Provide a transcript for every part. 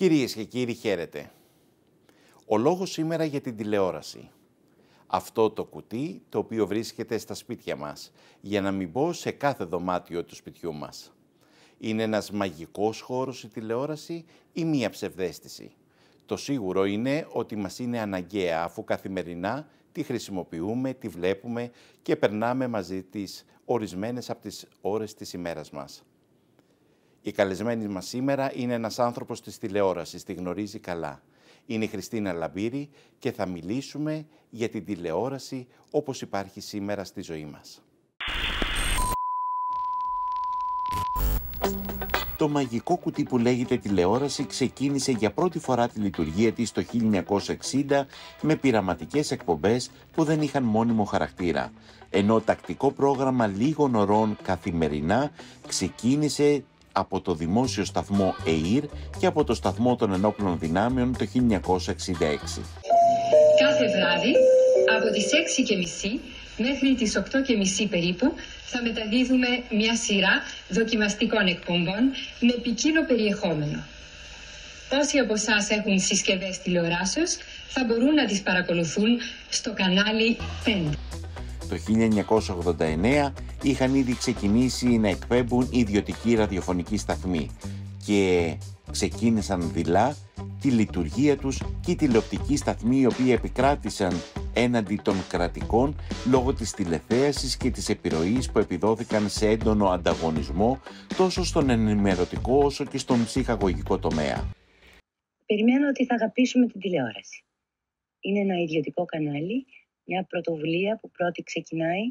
Κυρίες και κύριοι, χαίρετε. Ο λόγος σήμερα για την τηλεόραση. Αυτό το κουτί το οποίο βρίσκεται στα σπίτια μας, για να μην πω σε κάθε δωμάτιο του σπιτιού μας. Είναι ένας μαγικός χώρος η τηλεόραση ή μία ψευδέστηση. Το σίγουρο είναι ότι μας είναι αναγκαία αφού καθημερινά τη χρησιμοποιούμε, τη βλέπουμε και περνάμε μαζί της ορισμένες από τις ώρες της ημέρας μας. Η καλεσμένη μας σήμερα είναι ένας άνθρωπος της τηλεόρασης, τη γνωρίζει καλά. Είναι η Χριστίνα Λαμπύρη και θα μιλήσουμε για την τηλεόραση όπως υπάρχει σήμερα στη ζωή μας. Το μαγικό κουτί που λέγεται τηλεόραση ξεκίνησε για πρώτη φορά τη λειτουργία της το 1960 με πειραματικές εκπομπές που δεν είχαν μόνιμο χαρακτήρα. Ενώ τακτικό πρόγραμμα λίγων ωρών καθημερινά ξεκίνησε από το δημόσιο σταθμό ΕΙΡ και από το σταθμό των ενόπλων δυνάμεων το 1966. Κάθε βράδυ από τις μισή μέχρι τις μισή περίπου θα μεταδίδουμε μια σειρά δοκιμαστικών εκπομπών με ποικίλο περιεχόμενο. Όσοι από εσάς έχουν συσκευές τηλεοράσεως θα μπορούν να τις παρακολουθούν στο κανάλι 5 το 1989 είχαν ήδη ξεκινήσει να εκπέμπουν ιδιωτικοί ραδιοφωνικοί σταθμοί και ξεκίνησαν δειλά τη λειτουργία τους και οι τηλεοπτικοί σταθμοί οι οποίοι επικράτησαν έναντι των κρατικών λόγω της τηλεθέασης και της επιρροής που επιδόθηκαν σε έντονο ανταγωνισμό τόσο στον ενημερωτικό όσο και στον ψυχαγωγικό τομέα. Περιμένω ότι θα αγαπήσουμε την τηλεόραση. Είναι ένα ιδιωτικό κανάλι μια πρωτοβουλία που πρώτη ξεκινάει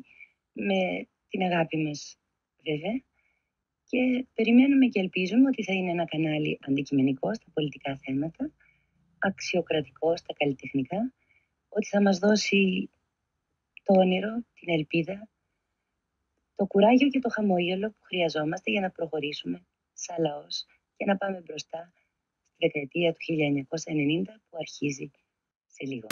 με την αγάπη μας βέβαια και περιμένουμε και ελπίζουμε ότι θα είναι ένα κανάλι αντικειμενικό στα πολιτικά θέματα, αξιοκρατικό στα καλλιτεχνικά, ότι θα μας δώσει το όνειρο, την ελπίδα, το κουράγιο και το χαμόγελο που χρειαζόμαστε για να προχωρήσουμε σαν λαός και να πάμε μπροστά στη δεκαετία του 1990 που αρχίζει σε λίγο.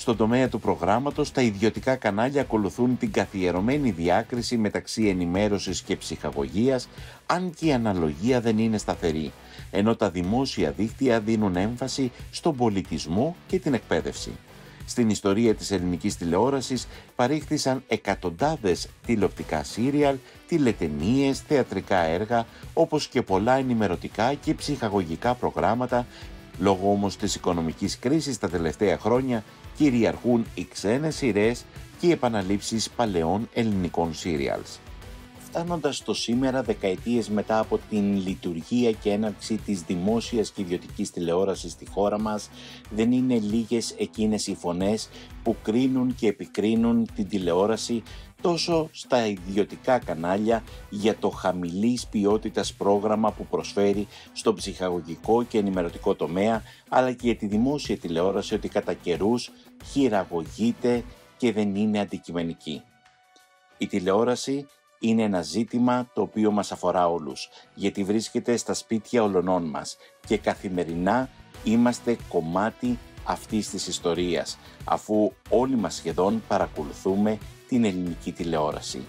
Στον τομέα του προγράμματος, τα ιδιωτικά κανάλια ακολουθούν την καθιερωμένη διάκριση μεταξύ ενημέρωσης και ψυχαγωγίας, αν και η αναλογία δεν είναι σταθερή, ενώ τα δημόσια δίκτυα δίνουν έμφαση στον πολιτισμό και την εκπαίδευση. Στην ιστορία της ελληνικής τηλεόρασης παρήχθησαν εκατοντάδες τηλεοπτικά σύριαλ, τηλετενίες, θεατρικά έργα, όπως και πολλά ενημερωτικά και ψυχαγωγικά προγράμματα Λόγω όμως της οικονομικής κρίσης τα τελευταία χρόνια κυριαρχούν οι ξένες σειρές και οι επαναλήψεις παλαιών ελληνικών σύριαλς. Φτάνοντας στο σήμερα δεκαετίες μετά από την λειτουργία και έναρξη της δημόσιας και ιδιωτικής τηλεόρασης στη χώρα μας, δεν είναι λίγες εκείνες οι φωνές που κρίνουν και επικρίνουν την τηλεόραση τόσο στα ιδιωτικά κανάλια για το χαμηλής ποιότητας πρόγραμμα που προσφέρει στο ψυχαγωγικό και ενημερωτικό τομέα αλλά και για τη δημόσια τηλεόραση ότι κατά καιρούς χειραγωγείται και δεν είναι αντικειμενική. Η τηλεόραση είναι ένα ζήτημα το οποίο μας αφορά όλους, γιατί βρίσκεται στα σπίτια ολονών μας και καθημερινά είμαστε κομμάτι αυτής της ιστορίας, αφού όλοι μας σχεδόν παρακολουθούμε την ελληνική τηλεόραση.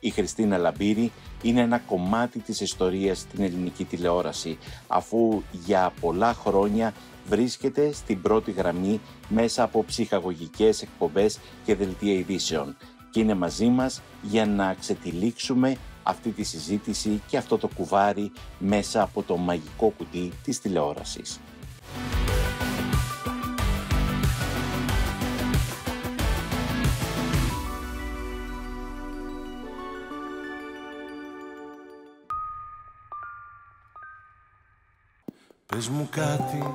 Η Χριστίνα Λαμπύρη είναι ένα κομμάτι της ιστορίας στην ελληνική τηλεόραση, αφού για πολλά χρόνια βρίσκεται στην πρώτη γραμμή μέσα από ψυχαγωγικές εκπομπές και δελτία ειδήσεων και είναι μαζί μας για να ξετυλίξουμε αυτή τη συζήτηση και αυτό το κουβάρι μέσα από το μαγικό κουτί της τηλεόρασης. Πες μου κάτι,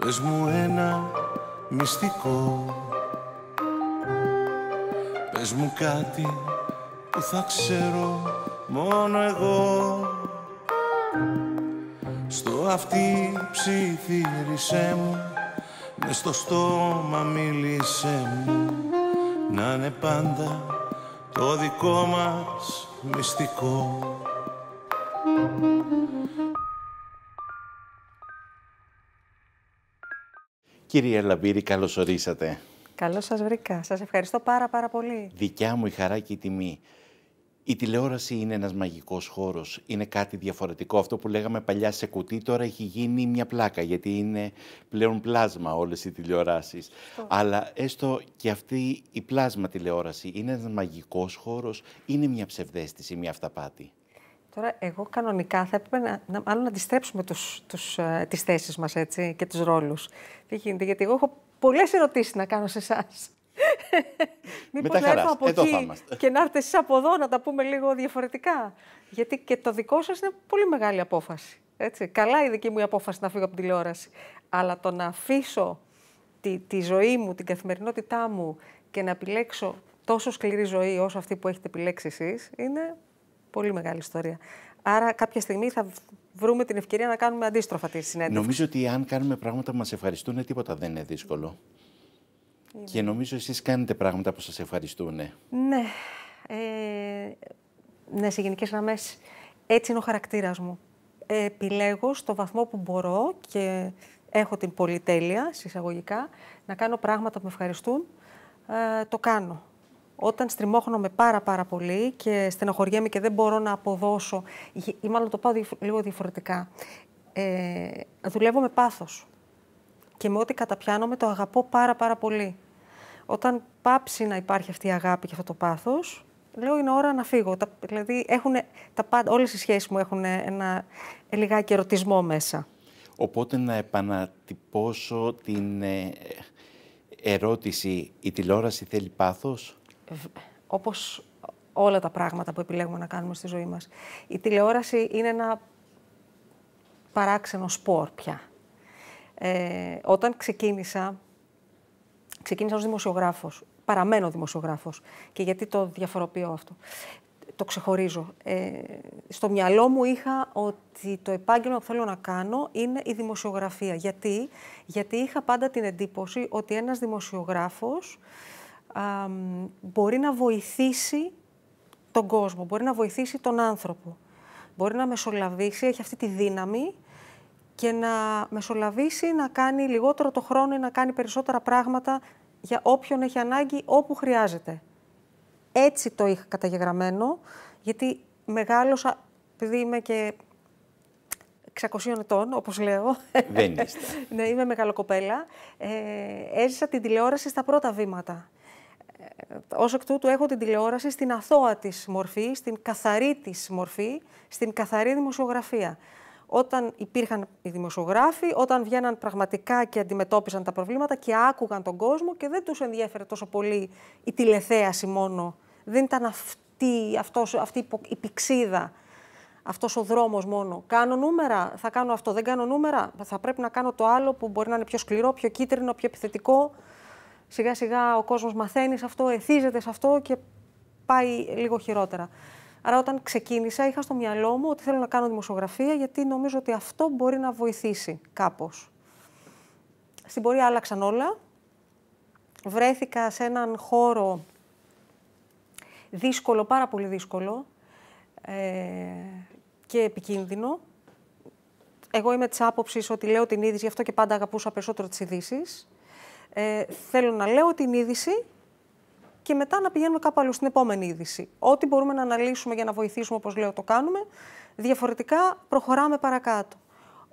πες μου ένα μυστικό Πες μου κάτι που θα ξέρω μόνο εγώ αυτή ψιθύρισε μου μες στο στόμα μίλησε μου να είναι πάντα το δικό μας μυστικό Κύριε Λαμπύρη, καλώς ορίσατε. Καλώς σας βρήκα. Σας ευχαριστώ πάρα πάρα πολύ. Δικιά μου η χαρά και η τιμή. Η τηλεόραση είναι ένας μαγικός χώρος, είναι κάτι διαφορετικό. Αυτό που λέγαμε παλιά σε κουτί τώρα έχει γίνει μια πλάκα, γιατί είναι πλέον πλάσμα όλες οι τηλεοράσεις. Αλλά έστω και αυτή η πλάσμα τηλεόραση είναι ένας μαγικός χώρος, είναι μια ψευδέστηση, μια αυταπάτη. Τώρα, εγώ κανονικά θα έπρεπε να, να, μάλλον να αντιστρέψουμε τους, τους, ε, τις θέσεις μας έτσι, και τους ρόλους. Τι γίνεται, γιατί εγώ έχω πολλές ερωτήσεις να κάνω σε εσάς. Μήπως να έρθω από εκεί και να έρθετε εσείς από εδώ να τα πούμε λίγο διαφορετικά. Γιατί και το δικό σας είναι πολύ μεγάλη απόφαση. Έτσι. Καλά η δική μου η απόφαση να φύγω από την τηλεόραση. Αλλά το να αφήσω τη, τη ζωή μου, την καθημερινότητά μου και να επιλέξω τόσο σκληρή ζωή όσο αυτή που έχετε επιλέξει εσείς, είναι πολύ μεγάλη ιστορία. Άρα κάποια στιγμή θα βρούμε την ευκαιρία να κάνουμε αντίστροφα τη συνέντευξη. Νομίζω ότι αν κάνουμε πράγματα που μας ευχαριστούν, τίποτα δεν είναι δύσκολο. Και νομίζω εσείς κάνετε πράγματα που σας ευχαριστούν. Ναι. Ναι, ε, ναι σε γενικές γραμμές έτσι είναι ο χαρακτήρας μου. Επιλέγω στο βαθμό που μπορώ και έχω την πολυτέλεια, συσσαγωγικά, να κάνω πράγματα που με ευχαριστούν, ε, το κάνω. Όταν στριμώχνομαι πάρα πάρα πολύ και στενοχωριέμαι και δεν μπορώ να αποδώσω, ή μάλλον το πάω λίγο διαφορετικά, ε, δουλεύω με πάθος και με ό,τι καταπιάνομαι το αγαπώ πάρα πάρα πολύ όταν πάψει να υπάρχει αυτή η αγάπη και αυτό το πάθος, λέω είναι ώρα να φύγω. Τα, δηλαδή έχουν, τα, όλες οι σχέσεις μου έχουν ένα ε, λιγάκι ερωτισμό μέσα. Οπότε να επανατυπώσω την ε, ερώτηση, η τηλεόραση θέλει πάθος. όπως όλα τα πράγματα που επιλέγουμε να κάνουμε στη ζωή μας. Η τηλεόραση είναι ένα παράξενο σπορ πια. Ε, όταν ξεκίνησα, ξεκίνησα ως δημοσιογράφος, παραμένω δημοσιογράφος και γιατί το διαφοροποιώ αυτό. Το ξεχωρίζω. Ε, στο μυαλό μου είχα ότι το επάγγελμα που θέλω να κάνω είναι η δημοσιογραφία. Γιατί, Γιατί είχα πάντα την εντύπωση ότι ένας δημοσιογράφος μπορεί να βοηθήσει τον κόσμο, μπορεί να βοηθήσει τον άνθρωπο. Μπορεί να μεσολαβήσει, έχει αυτή τη δύναμη και να μεσολαβήσει, να κάνει λιγότερο το χρόνο ή να κάνει περισσότερα πράγματα για όποιον έχει ανάγκη, όπου χρειάζεται. Έτσι το είχα καταγεγραμμένο, γιατί μεγάλωσα, επειδή είμαι και 600 ετών, όπως λέω. Δεν είστε. ναι, είμαι μεγαλοκοπέλα. Ε, έζησα την τηλεόραση στα πρώτα βήματα. Ε, ως εκ τούτου έχω την τηλεόραση στην αθώα της μορφή, στην καθαρή της μορφή, στην καθαρή δημοσιογραφία όταν υπήρχαν οι δημοσιογράφοι, όταν βγαίναν πραγματικά και αντιμετώπισαν τα προβλήματα και άκουγαν τον κόσμο και δεν τους ενδιέφερε τόσο πολύ η τηλεθέαση μόνο. Δεν ήταν αυτή, αυτός, αυτή η πηξίδα, αυτός ο δρόμος μόνο. Κάνω νούμερα, θα κάνω αυτό, δεν κάνω νούμερα, θα πρέπει να κάνω το άλλο που μπορεί να είναι πιο σκληρό, πιο κίτρινο, πιο επιθετικό. Σιγά σιγά ο κόσμος μαθαίνει σε αυτό, εθίζεται σε αυτό και πάει λίγο χειρότερα. Άρα, όταν ξεκίνησα, είχα στο μυαλό μου ότι θέλω να κάνω δημοσιογραφία, γιατί νομίζω ότι αυτό μπορεί να βοηθήσει κάπως. Στην πορεία άλλαξαν όλα. Βρέθηκα σε έναν χώρο δύσκολο, πάρα πολύ δύσκολο ε, και επικίνδυνο. Εγώ είμαι της άποψης ότι λέω την είδηση, γι' αυτό και πάντα αγαπούσα περισσότερο τις ειδήσεις. Ε, θέλω να λέω την είδηση και μετά να πηγαίνουμε κάπου αλλού στην επόμενη είδηση. Ό,τι μπορούμε να αναλύσουμε για να βοηθήσουμε, όπως λέω, το κάνουμε. Διαφορετικά προχωράμε παρακάτω.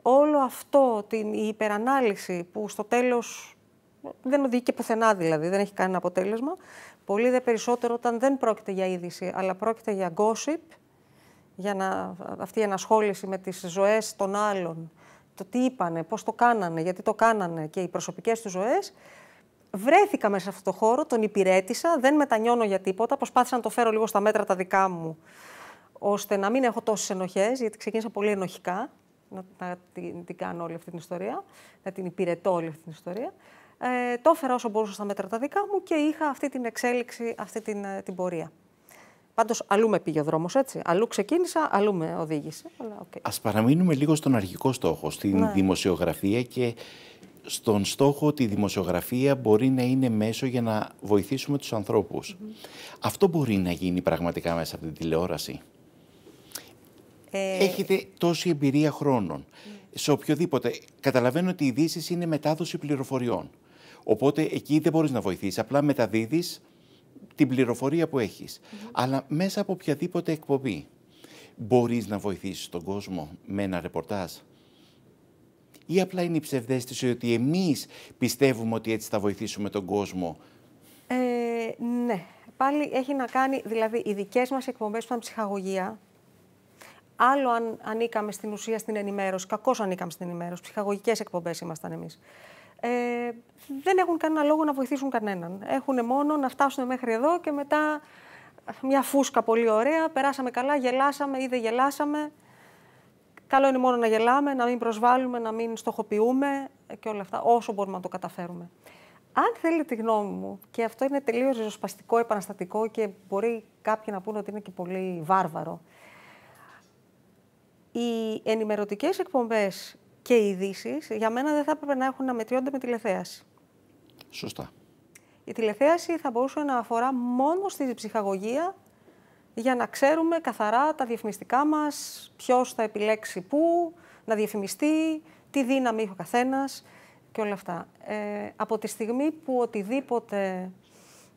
Όλο αυτό, την, η υπερανάλυση που στο τέλος δεν οδηγεί και πουθενά δηλαδή, δεν έχει κανένα αποτέλεσμα. Πολύ δε περισσότερο όταν δεν πρόκειται για είδηση, αλλά πρόκειται για gossip, για να, αυτή η ενασχόληση με τις ζωές των άλλων, το τι είπανε, πώς το κάνανε, γιατί το κάνανε και οι προσωπικές τους ζωές, βρέθηκα μέσα σε αυτό το χώρο, τον υπηρέτησα, δεν μετανιώνω για τίποτα. Προσπάθησα να το φέρω λίγο στα μέτρα τα δικά μου, ώστε να μην έχω τόσες ενοχές, γιατί ξεκίνησα πολύ ενοχικά. Να, να την, την, κάνω όλη αυτή την ιστορία, να την υπηρετώ όλη αυτή την ιστορία. Ε, το έφερα όσο μπορούσα στα μέτρα τα δικά μου και είχα αυτή την εξέλιξη, αυτή την, ε, την πορεία. Πάντως, αλλού με πήγε ο δρόμος έτσι. Αλλού ξεκίνησα, αλλού με οδήγησε. Ας okay. παραμείνουμε λίγο στον αρχικό στόχο, στην ναι. δημοσιογραφία και στον στόχο ότι η δημοσιογραφία μπορεί να είναι μέσο για να βοηθήσουμε τους ανθρώπους. Αυτό μπορεί να γίνει πραγματικά μέσα από την τηλεόραση. Ε, Έχετε τόση εμπειρία χρόνων. Σε οποιοδήποτε. Καταλαβαίνω ότι η ειδήσεις είναι μετάδοση πληροφοριών. Οπότε εκεί δεν μπορείς να βοηθήσεις. Απλά μεταδίδεις την πληροφορία που έχεις. Αλλά μέσα από οποιαδήποτε εκπομπή μπορείς να βοηθήσεις τον κόσμο με ένα ρεπορτάζ ή απλά είναι η ψευδέστηση ότι εμείς πιστεύουμε ότι έτσι θα βοηθήσουμε τον κόσμο. Ε, ναι. Πάλι έχει να κάνει, δηλαδή οι δικές μας εκπομπές που ήταν ψυχαγωγία, άλλο αν ανήκαμε στην ουσία στην ενημέρωση, κακώς ανήκαμε στην ενημέρωση, ψυχαγωγικές εκπομπές ήμασταν εμείς. Ε, δεν έχουν κανένα λόγο να βοηθήσουν κανέναν. Έχουν μόνο να φτάσουν μέχρι εδώ και μετά μια φούσκα πολύ ωραία, περάσαμε καλά, γελάσαμε ή δεν γελάσαμε. Καλό είναι μόνο να γελάμε, να μην προσβάλλουμε, να μην στοχοποιούμε ε, και όλα αυτά, όσο μπορούμε να το καταφέρουμε. Αν θέλει τη γνώμη μου, και αυτό είναι τελείως ριζοσπαστικό, επαναστατικό και μπορεί κάποιοι να πούνε ότι είναι και πολύ βάρβαρο. Οι ενημερωτικές εκπομπές και οι ειδήσει για μένα δεν θα έπρεπε να έχουν να μετριώνται με τηλεθέαση. Σωστά. Η τηλεθέαση θα μπορούσε να αφορά μόνο στη ψυχαγωγία για να ξέρουμε καθαρά τα διαφημιστικά μας, ποιος θα επιλέξει πού, να διαφημιστεί, τι δύναμη έχει ο καθένας και όλα αυτά. Ε, από τη στιγμή που οτιδήποτε αυτα απο τη στιγμη που οτιδηποτε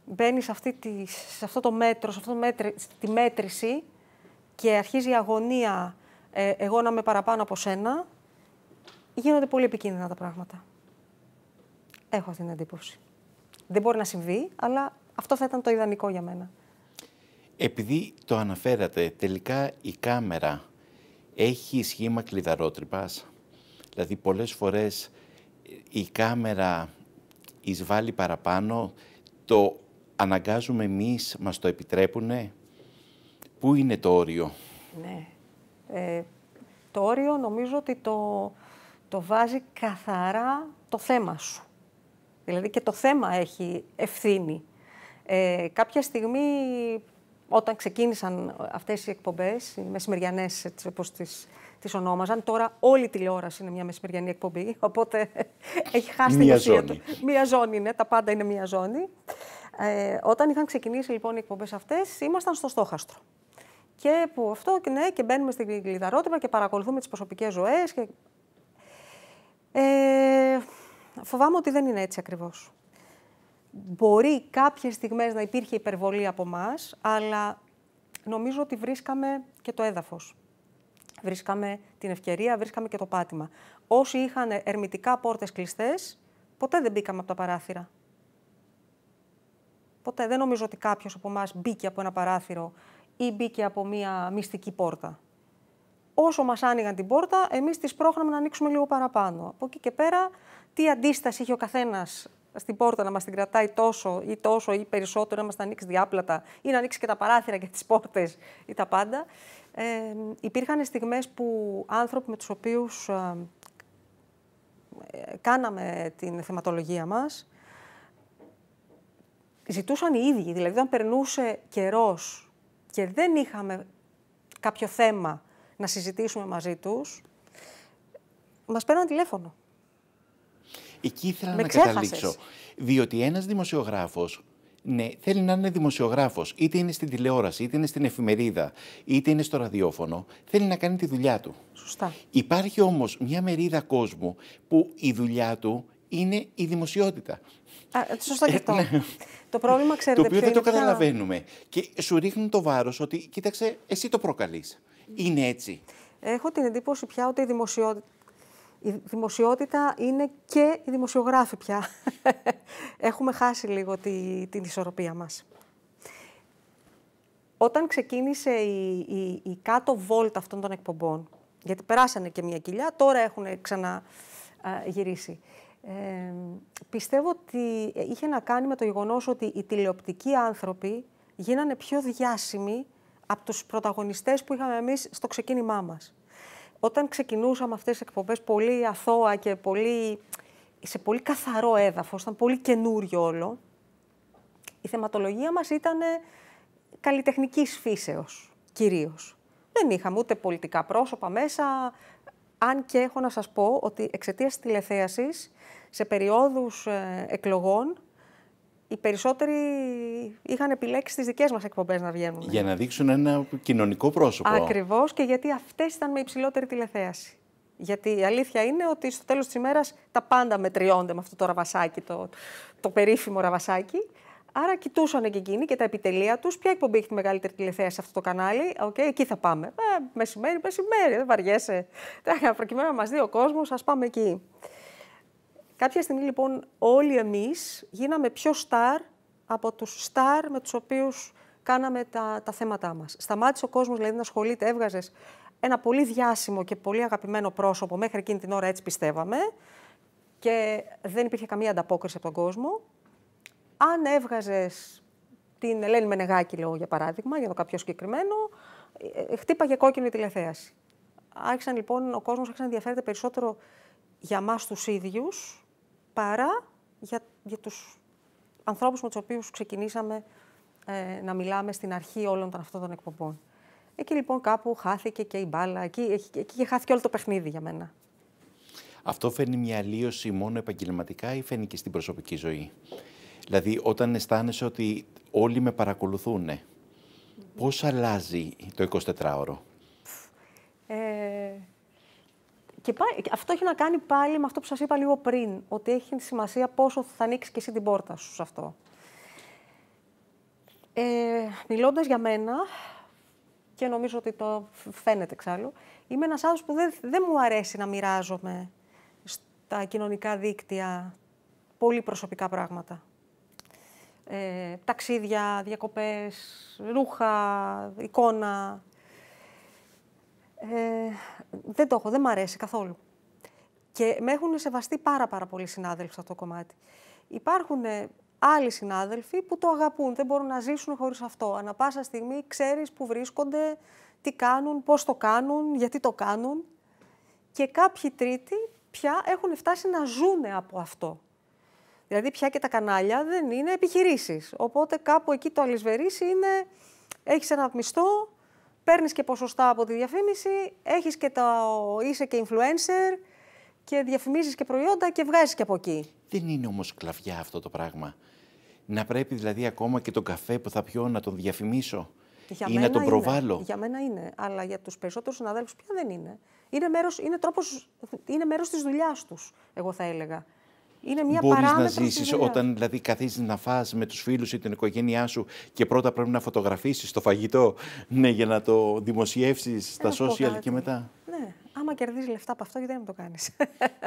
μπαινει σε, αυτή τη, σε αυτό το μέτρο, σε αυτό το τη μέτρηση και αρχίζει η αγωνία ε, εγώ να είμαι παραπάνω από σένα, γίνονται πολύ επικίνδυνα τα πράγματα. Έχω αυτή την εντύπωση. Δεν μπορεί να συμβεί, αλλά αυτό θα ήταν το ιδανικό για μένα. Επειδή το αναφέρατε, τελικά η κάμερα έχει σχήμα κλειδαρότρυπας. Δηλαδή πολλές φορές ε, η κάμερα εισβάλλει παραπάνω, το αναγκάζουμε εμείς, μας το επιτρέπουνε. Πού είναι το όριο? Ναι. Ε, το όριο νομίζω ότι το, το βάζει καθαρά το θέμα σου. Δηλαδή και το θέμα έχει ευθύνη. Ε, κάποια στιγμή όταν ξεκίνησαν αυτές οι εκπομπές, οι μεσημεριανές έτσι όπως τις, τις ονόμαζαν, τώρα όλη η τηλεόραση είναι μια μεσημεριανή εκπομπή, οπότε έχει χάσει την ουσία του. Μια ζώνη είναι, τα πάντα είναι μια ζώνη. Ε, όταν είχαν ξεκινήσει λοιπόν οι εκπομπές αυτές, ήμασταν στο στόχαστρο. Και που αυτό, ναι, και μπαίνουμε στην κλειδαρότημα και παρακολουθούμε τις προσωπικές ζωές. Και... Ε, φοβάμαι ότι δεν είναι έτσι ακριβώς. Μπορεί κάποιες στιγμές να υπήρχε υπερβολή από εμά, αλλά νομίζω ότι βρίσκαμε και το έδαφος. Βρίσκαμε την ευκαιρία, βρίσκαμε και το πάτημα. Όσοι είχαν ερμητικά πόρτες κλειστές, ποτέ δεν μπήκαμε από τα παράθυρα. Ποτέ. Δεν νομίζω ότι κάποιος από εμάς μπήκε από ένα παράθυρο ή μπήκε από μία μυστική πόρτα. Όσο μας άνοιγαν την πόρτα, εμείς τις πρόχναμε να ανοίξουμε λίγο παραπάνω. Από εκεί και πέρα, τι αντίσταση είχε ο καθένας στην πόρτα να μας την κρατάει τόσο ή τόσο ή περισσότερο, να μας τα ανοίξει διάπλατα ή να ανοίξει και τα παράθυρα και τις πόρτες ή τα πάντα. Ε, υπήρχαν στιγμές που άνθρωποι με τους οποίους ε, κάναμε την θεματολογία μας, ζητούσαν οι ίδιοι. Δηλαδή, όταν περνούσε καιρός και δεν είχαμε κάποιο θέμα να συζητήσουμε μαζί τους, μας παίρναν τηλέφωνο. Εκεί ήθελα να καταλήξω. Διότι ένας δημοσιογράφος ναι, θέλει να είναι δημοσιογράφος. Είτε είναι στην τηλεόραση, είτε είναι στην εφημερίδα, είτε είναι στο ραδιόφωνο. Θέλει να κάνει τη δουλειά του. Σωστά. Υπάρχει όμως μια μερίδα κόσμου που η δουλειά του είναι η δημοσιότητα. Α, ε, σωστά και ε, αυτό. Ναι. το πρόβλημα ξέρετε. Το οποίο δεν το καταλαβαίνουμε. Και σου ρίχνουν το βάρος ότι κοίταξε, εσύ το προκαλείς. Είναι έτσι. Έχω την εντύπωση πια ότι η δημοσιότητα η δημοσιότητα είναι και οι δημοσιογράφοι πια. Έχουμε χάσει λίγο την ισορροπία μας. Όταν ξεκίνησε η, η, η κάτω βόλτα αυτών των εκπομπών, γιατί περάσανε και μια κοιλιά, τώρα έχουν ξαναγυρίσει. Ε, πιστεύω ότι είχε να κάνει με το γεγονός ότι οι τηλεοπτικοί άνθρωποι γίνανε πιο διάσημοι από τους πρωταγωνιστές που είχαμε εμείς στο ξεκίνημά μας όταν ξεκινούσαμε αυτές τις εκπομπές πολύ αθώα και πολύ, σε πολύ καθαρό έδαφος, ήταν πολύ καινούριο όλο, η θεματολογία μας ήταν καλλιτεχνικής φύσεως, κυρίως. Δεν είχαμε ούτε πολιτικά πρόσωπα μέσα, αν και έχω να σας πω ότι εξαιτίας τη τηλεθέασης, σε περιόδους ε, εκλογών, οι περισσότεροι είχαν επιλέξει τις δικές μας εκπομπές να βγαίνουν. Για να δείξουν ένα κοινωνικό πρόσωπο. Ακριβώς και γιατί αυτές ήταν με υψηλότερη τηλεθέαση. Γιατί η αλήθεια είναι ότι στο τέλος της ημέρας τα πάντα μετριώνται με αυτό το ραβασάκι, το, το περίφημο ραβασάκι. Άρα κοιτούσαν και εκείνοι και τα επιτελεία τους. Ποια εκπομπή έχει τη μεγαλύτερη τηλεθέαση σε αυτό το κανάλι. οκ, εκεί θα πάμε. Ε, μεσημέρι, μεσημέρι, δεν βαριέσαι. Προκειμένου να μας δει ο κόσμος, ας πάμε εκεί. Κάποια στιγμή λοιπόν όλοι εμείς γίναμε πιο στάρ από τους στάρ με τους οποίους κάναμε τα, τα θέματά μας. Σταμάτησε ο κόσμος δηλαδή να ασχολείται, έβγαζες ένα πολύ διάσημο και πολύ αγαπημένο πρόσωπο, μέχρι εκείνη την ώρα έτσι πιστεύαμε, και δεν υπήρχε καμία ανταπόκριση από τον κόσμο. Αν έβγαζες την Ελένη Μενεγάκη, λέω για παράδειγμα, για το κάποιο συγκεκριμένο, ε, ε, χτύπαγε κόκκινη τηλεθέαση. Άρχισαν λοιπόν, ο κόσμος άρχισε να ενδιαφέρεται περισσότερο για μας τους ίδιους, παρά για, για τους ανθρώπους με τους οποίους ξεκινήσαμε ε, να μιλάμε στην αρχή όλων των αυτών των εκπομπών. Εκεί λοιπόν κάπου χάθηκε και η μπάλα, εκεί, εκεί, χάθηκε όλο το παιχνίδι για μένα. Αυτό φαίνει μια αλλίωση μόνο επαγγελματικά ή φαίνει και στην προσωπική ζωή. Δηλαδή όταν αισθάνεσαι ότι όλοι με παρακολουθούν, πώς αλλάζει το 24ωρο. Ε, και αυτό έχει να κάνει πάλι με αυτό που σας είπα λίγο πριν, ότι έχει σημασία πόσο θα ανοίξει και εσύ την πόρτα σου σε αυτό. Ε, μιλώντας για μένα, και νομίζω ότι το φαίνεται εξάλλου, είμαι ένας άνθρωπος που δεν, δεν μου αρέσει να μοιράζομαι στα κοινωνικά δίκτυα πολύ προσωπικά πράγματα. Ε, ταξίδια, διακοπές, ρούχα, εικόνα. Ε, δεν το έχω, δεν μ' αρέσει καθόλου. Και με έχουν σεβαστεί πάρα πάρα πολλοί συνάδελφοι σε αυτό το κομμάτι. Υπάρχουν ε, άλλοι συνάδελφοι που το αγαπούν, δεν μπορούν να ζήσουν χωρίς αυτό. Ανά πάσα στιγμή ξέρεις που βρίσκονται, τι κάνουν, πώς το κάνουν, γιατί το κάνουν. Και κάποιοι τρίτοι πια έχουν φτάσει να ζουν από αυτό. Δηλαδή πια και τα κανάλια δεν είναι επιχειρήσεις. Οπότε κάπου εκεί το αλυσβερίσι είναι, έχεις ένα μισθό, παίρνεις και ποσοστά από τη διαφήμιση, έχεις και το, είσαι και influencer και διαφημίζεις και προϊόντα και βγάζεις και από εκεί. Δεν είναι όμως κλαβιά αυτό το πράγμα. Να πρέπει δηλαδή ακόμα και τον καφέ που θα πιω να τον διαφημίσω ή να τον προβάλλω. Για μένα είναι, αλλά για τους περισσότερους συναδέλφους πια δεν είναι. Είναι μέρος, είναι τρόπος, είναι μέρος της δουλειάς τους, εγώ θα έλεγα. Είναι μια Μπορείς να ζήσει όταν δηλαδή καθίσει να φας με τους φίλους ή την οικογένειά σου και πρώτα πρέπει να φωτογραφήσει το φαγητό ναι, για να το δημοσιεύσεις στα social και μετά. Ναι, άμα κερδίζεις λεφτά από αυτό, γιατί δεν το κάνεις.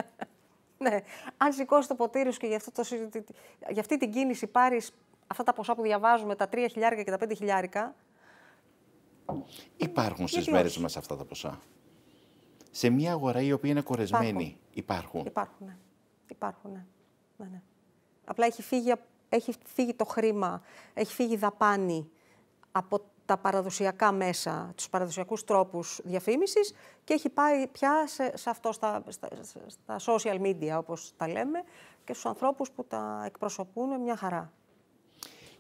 ναι, αν σηκώσεις το ποτήρι σου και για, αυτή την κίνηση πάρεις αυτά τα ποσά που διαβάζουμε, τα 3 χιλιάρικα και τα 5 χιλιάρικα. Υπάρχουν στις μέρες μας αυτά τα ποσά. Σε μια αγορά η οποία είναι κορεσμένη, υπάρχουν. Υπάρχουν. Ναι. Υπάρχουν, ναι. ναι. ναι, Απλά έχει φύγει, έχει το χρήμα, έχει φύγει η δαπάνη από τα παραδοσιακά μέσα, τους παραδοσιακούς τρόπους διαφήμισης και έχει πάει πια σε, αυτό στα, στα, social media, όπως τα λέμε, και στους ανθρώπους που τα εκπροσωπούν μια χαρά.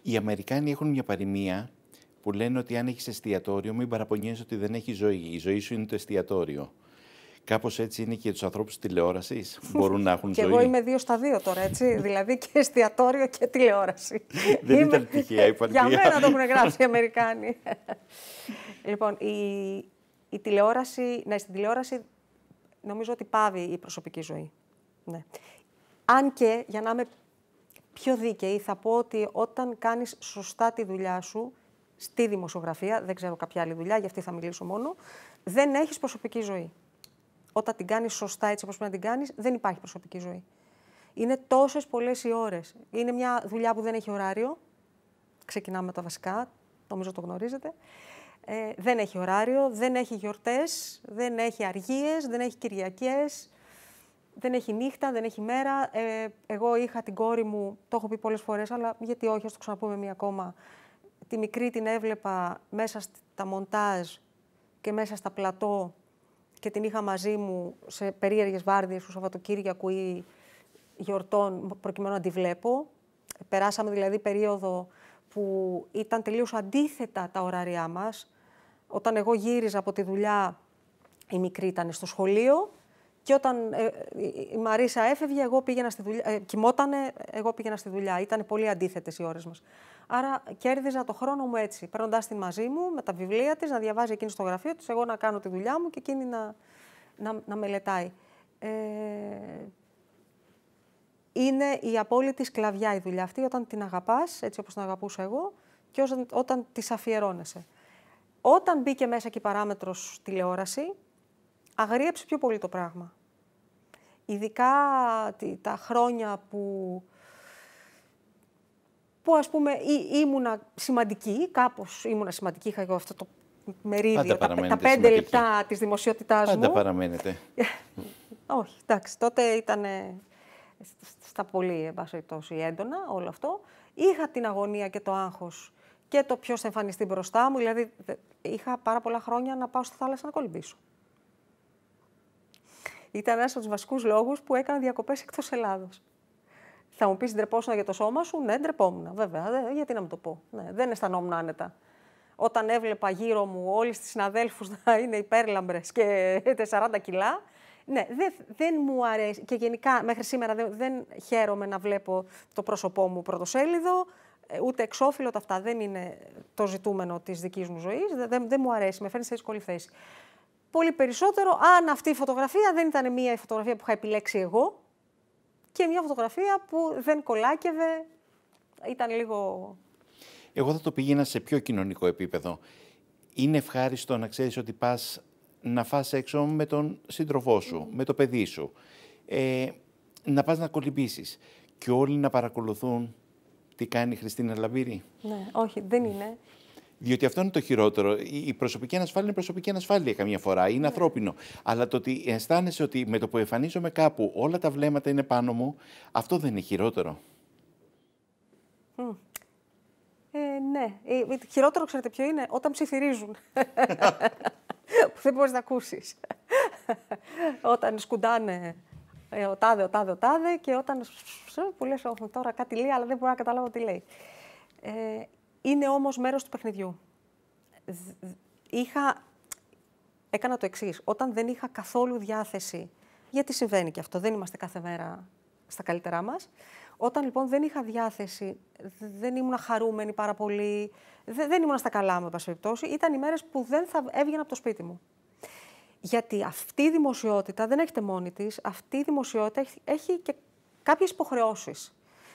Οι Αμερικάνοι έχουν μια παροιμία που λένε ότι αν έχεις εστιατόριο μην παραπονιέσαι ότι δεν έχει ζωή. Η ζωή σου είναι το εστιατόριο. Κάπως έτσι είναι και για τους ανθρώπους τηλεόραση. Μπορούν να έχουν και εγώ είμαι δύο στα δύο τώρα, έτσι. δηλαδή και εστιατόριο και τηλεόραση. Δεν είναι ήταν τυχαία η Για μένα το έχουν γράψει οι Αμερικάνοι. λοιπόν, η... η τηλεόραση, να στην τηλεόραση νομίζω ότι πάβει η προσωπική ζωή. Ναι. Αν και, για να είμαι πιο δίκαιη, θα πω ότι όταν κάνεις σωστά τη δουλειά σου, στη δημοσιογραφία, δεν ξέρω κάποια άλλη δουλειά, για αυτή θα μιλήσω μόνο, δεν έχεις προσωπική ζωή όταν την κάνεις σωστά έτσι όπως πρέπει να την κάνεις, δεν υπάρχει προσωπική ζωή. Είναι τόσες πολλές οι ώρες. Είναι μια δουλειά που δεν έχει ωράριο. Ξεκινάμε με τα βασικά, νομίζω το γνωρίζετε. Ε, δεν έχει ωράριο, δεν έχει γιορτές, δεν έχει αργίες, δεν έχει Κυριακές, δεν έχει νύχτα, δεν έχει μέρα. Ε, εγώ είχα την κόρη μου, το έχω πει πολλές φορές, αλλά γιατί όχι, ας το ξαναπούμε μία ακόμα. Τη μικρή την έβλεπα μέσα στα μοντάζ και μέσα στα πλατό και την είχα μαζί μου σε περίεργες βάρδιες του Σαββατοκύριακου ή γιορτών προκειμένου να τη βλέπω. Περάσαμε δηλαδή περίοδο που ήταν τελείως αντίθετα τα ωραριά μας. Όταν εγώ γύριζα από τη δουλειά, η μικρή ήταν στο σχολείο και όταν ε, η Μαρίσα έφευγε, εγώ πήγαινα στη δουλειά. Ε, κοιμότανε, εγώ πήγαινα στη δουλειά. Ήταν πολύ αντίθετες οι ώρες μας. Άρα κέρδιζα το χρόνο μου έτσι, παίρνοντάς την μαζί μου με τα βιβλία της, να διαβάζει εκείνη στο γραφείο της, εγώ να κάνω τη δουλειά μου και εκείνη να, να, να μελετάει. Ε, είναι η απόλυτη σκλαβιά η δουλειά αυτή όταν την αγαπάς, έτσι όπως την αγαπούσα εγώ, και όταν, όταν της αφιερώνεσαι. Όταν μπήκε μέσα και η παράμετρος τηλεόραση, αγρίεψε πιο πολύ το πράγμα ειδικά τα χρόνια που, που ας πούμε ή, ήμουνα σημαντική, κάπως ήμουνα σημαντική, είχα εγώ αυτό το μερίδιο, τα, πέντε λεπτά της δημοσιότητάς Πάντα μου. Πάντα παραμένετε. Όχι, εντάξει, τότε ήταν στα πολύ, εν πάση έντονα όλο αυτό. Είχα την αγωνία και το άγχος και το ποιος θα εμφανιστεί μπροστά μου. Δηλαδή, είχα πάρα πολλά χρόνια να πάω στη θάλασσα να κολυμπήσω ήταν ένας από τους βασικούς λόγους που έκανα διακοπές εκτός Ελλάδος. Θα μου πεις ντρεπόσουνα για το σώμα σου. Ναι, ντρεπόμουν. Βέβαια, γιατί να μου το πω. Ναι, δεν αισθανόμουν άνετα. Όταν έβλεπα γύρω μου όλε τις συναδέλφους να είναι υπέρλαμπρες και 40 ε, κιλά, ναι, δεν, δεν μου αρέσει. Και γενικά μέχρι σήμερα δεν, δεν χαίρομαι να βλέπω το πρόσωπό μου πρωτοσέλιδο, ε, ούτε εξώφυλλο τα αυτά. Δεν είναι το ζητούμενο της δικής μου ζωής. Δεν, δεν μου αρέσει, με φέρνει σε δύσκολη θέση πολύ περισσότερο αν αυτή η φωτογραφία δεν ήταν μια φωτογραφία που είχα επιλέξει εγώ και μια φωτογραφία που δεν κολάκευε, ήταν λίγο... Εγώ θα το πήγαινα σε πιο κοινωνικό επίπεδο. Είναι ευχάριστο να ξέρεις ότι πας να φας έξω με τον σύντροφό σου, με το παιδί σου. Ε, να πας να κολυμπήσεις και όλοι να παρακολουθούν τι κάνει η Χριστίνα Λαμπύρη. Ναι, όχι, δεν είναι. Διότι αυτό είναι το χειρότερο. Η προσωπική ανασφάλεια είναι προσωπική ανασφάλεια καμιά φορά. Είναι ναι. ανθρώπινο. Αλλά το ότι αισθάνεσαι ότι με το που εμφανίζομαι κάπου όλα τα βλέμματα είναι πάνω μου, αυτό δεν είναι χειρότερο. Ε, ναι. Ε, ε, χειρότερο, ξέρετε ποιο είναι, όταν ψιθυρίζουν. που δεν μπορείς να ακούσεις. όταν σκουντάνε ε, ο τάδε, και όταν ε, που λες τώρα κάτι λέει αλλά δεν μπορώ να καταλάβω τι λέει. Ε, είναι όμως μέρος του παιχνιδιού. Είχα... Έκανα το εξής. Όταν δεν είχα καθόλου διάθεση, γιατί συμβαίνει και αυτό, δεν είμαστε κάθε μέρα στα καλύτερά μας. Όταν λοιπόν δεν είχα διάθεση, δεν ήμουν χαρούμενη πάρα πολύ, δεν, ήμουν στα καλά μου, περιπτώσει, ήταν οι μέρες που δεν θα έβγαινα από το σπίτι μου. Γιατί αυτή η δημοσιότητα δεν έχετε μόνη της, αυτή η δημοσιότητα έχει, έχει και κάποιες υποχρεώσεις.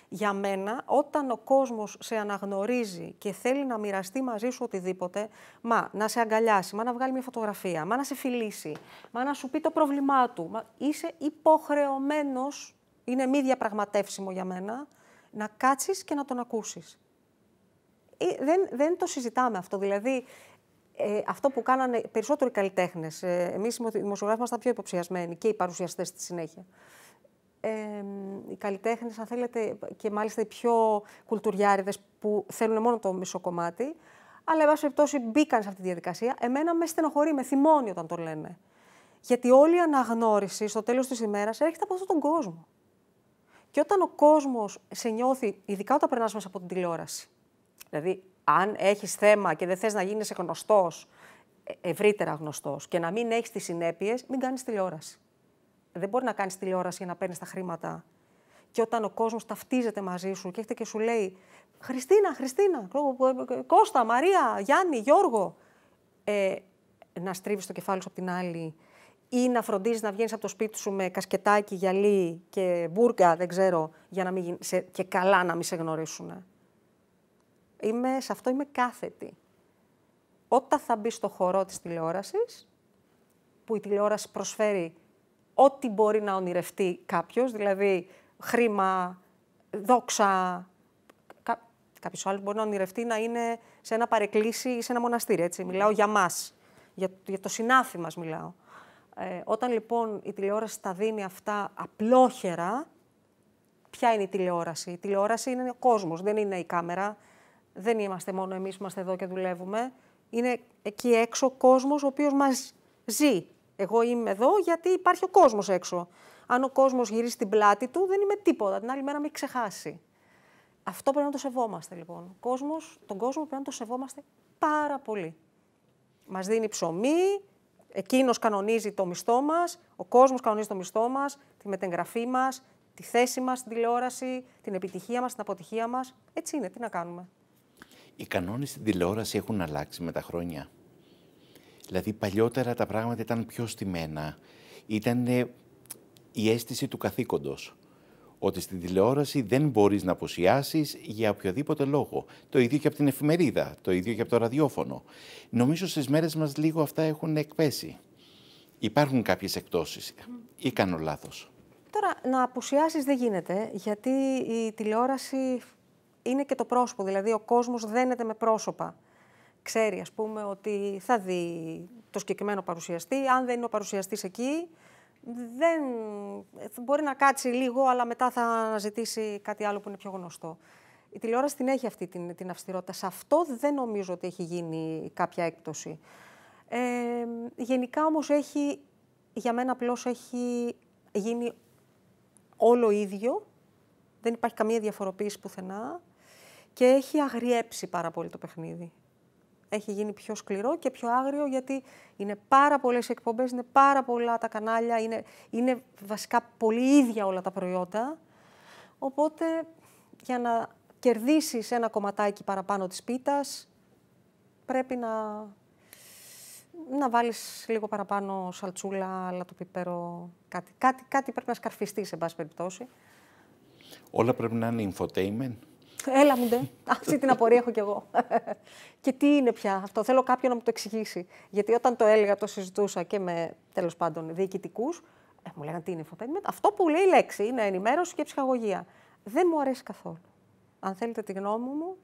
Για μένα, όταν ο κόσμος σε αναγνωρίζει και θέλει να μοιραστεί μαζί σου οτιδήποτε, μα να σε αγκαλιάσει, μα να βγάλει μια φωτογραφία, μα να σε φιλήσει, μα να σου πει το πρόβλημά του, μα, είσαι υποχρεωμένος, είναι μη διαπραγματεύσιμο για μένα, να κάτσεις και να τον ακούσεις. Ε, δεν, δεν το συζητάμε αυτό, δηλαδή ε, αυτό που κάνανε περισσότερο καλλιτέχνες. Ε, Εμείς οι δημοσιογράφοι ήμασταν πιο υποψιασμένοι και οι παρουσιαστές στη συνέχεια ε, οι καλλιτέχνες, αν θέλετε, και μάλιστα οι πιο κουλτουριάριδες που θέλουν μόνο το μισό κομμάτι. Αλλά, εν πάση περιπτώσει, μπήκαν σε αυτή τη διαδικασία. Εμένα με στενοχωρεί, με θυμώνει όταν το λένε. Γιατί όλη η αναγνώριση στο τέλος της ημέρας έρχεται από αυτόν τον κόσμο. Και όταν ο κόσμος σε νιώθει, ειδικά όταν περνάς μέσα από την τηλεόραση. Δηλαδή, αν έχεις θέμα και δεν θες να γίνει γνωστός, ε, ευρύτερα γνωστός και να μην έχεις τις συνέπειες, μην κάνεις τηλεόραση δεν μπορεί να κάνεις τηλεόραση για να παίρνεις τα χρήματα. Και όταν ο κόσμος ταυτίζεται μαζί σου και έρχεται και σου λέει Χριστίνα, Χριστίνα, Κώστα, Μαρία, Γιάννη, Γιώργο. Ε, να στρίβεις το κεφάλι σου από την άλλη ή να φροντίζεις να βγαίνεις από το σπίτι σου με κασκετάκι, γυαλί και μπουρκα, δεν ξέρω, για να μην σε, και καλά να μην σε γνωρίσουν. Είμαι, σε αυτό είμαι κάθετη. Όταν θα μπει στο χορό της τηλεόρασης, που η τηλεόραση προσφέρει ό,τι μπορεί να ονειρευτεί κάποιος, δηλαδή χρήμα, δόξα, Κά... κάποιος άλλος μπορεί να ονειρευτεί να είναι σε ένα παρεκκλήσι ή σε ένα μοναστήρι, έτσι. Μιλάω για μας, για, το συνάφι μας μιλάω. Ε, όταν λοιπόν η τηλεόραση τα δίνει αυτά απλόχερα, ποια είναι η τηλεόραση. Η τηλεόραση είναι ο κόσμος, δεν είναι η κάμερα. Δεν είμαστε μόνο εμείς που είμαστε εδώ και δουλεύουμε. Είναι εκεί έξω ο κόσμος ο οποίος μας ζει. Εγώ είμαι εδώ γιατί υπάρχει ο κόσμος έξω. Αν ο κόσμος γυρίσει την πλάτη του, δεν είμαι τίποτα. Την άλλη μέρα με ξεχάσει. Αυτό πρέπει να το σεβόμαστε λοιπόν. κόσμος, τον κόσμο πρέπει να το σεβόμαστε πάρα πολύ. Μας δίνει ψωμί, εκείνος κανονίζει το μισθό μας, ο κόσμος κανονίζει το μισθό μας, τη μετεγγραφή μας, τη θέση μας στην τηλεόραση, την επιτυχία μας, την αποτυχία μας. Έτσι είναι, τι να κάνουμε. Οι κανόνες στην τηλεόραση έχουν αλλάξει με τα χρόνια. Δηλαδή παλιότερα τα πράγματα ήταν πιο στημένα. Ήταν η αίσθηση του καθήκοντος. Ότι στην τηλεόραση δεν μπορείς να αποσιάσεις για οποιοδήποτε λόγο. Το ίδιο και από την εφημερίδα, το ίδιο και από το ραδιόφωνο. Νομίζω στις μέρες μας λίγο αυτά έχουν εκπέσει. Υπάρχουν κάποιες εκτόσεις. η τηλεόραση είναι και το πρόσωπο. Δηλαδή, ο κόσμος δένεται με πρόσωπα ξέρει ας πούμε ότι θα δει το συγκεκριμένο παρουσιαστή, αν δεν είναι ο παρουσιαστής εκεί, δεν, μπορεί να κάτσει λίγο, αλλά μετά θα αναζητήσει κάτι άλλο που είναι πιο γνωστό. Η τηλεόραση την έχει αυτή την, την αυστηρότητα. Σε αυτό δεν νομίζω ότι έχει γίνει κάποια έκπτωση. Ε, γενικά όμως έχει, για μένα απλώς έχει γίνει όλο ίδιο. Δεν υπάρχει καμία διαφοροποίηση πουθενά. Και έχει αγριέψει πάρα πολύ το παιχνίδι έχει γίνει πιο σκληρό και πιο άγριο γιατί είναι πάρα πολλές εκπομπές, είναι πάρα πολλά τα κανάλια, είναι, είναι βασικά πολύ ίδια όλα τα προϊόντα. Οπότε για να κερδίσεις ένα κομματάκι παραπάνω της πίτας, πρέπει να, να βάλεις λίγο παραπάνω σαλτσούλα, πιπέρο, κάτι. κάτι. Κάτι πρέπει να σκαρφιστείς, σε πάση περιπτώσει. Όλα πρέπει να είναι infotainment. Έλα μου ντε. Αυτή την απορία έχω κι εγώ. και τι είναι πια αυτό. Θέλω κάποιον να μου το εξηγήσει. Γιατί όταν το έλεγα, το συζητούσα και με τέλος πάντων διοικητικούς, ε, μου λέγανε τι είναι infotainment. Αυτό που λέει η λέξη είναι ενημέρωση και ψυχαγωγία. Δεν μου αρέσει καθόλου. Αν θέλετε τη γνώμη μου,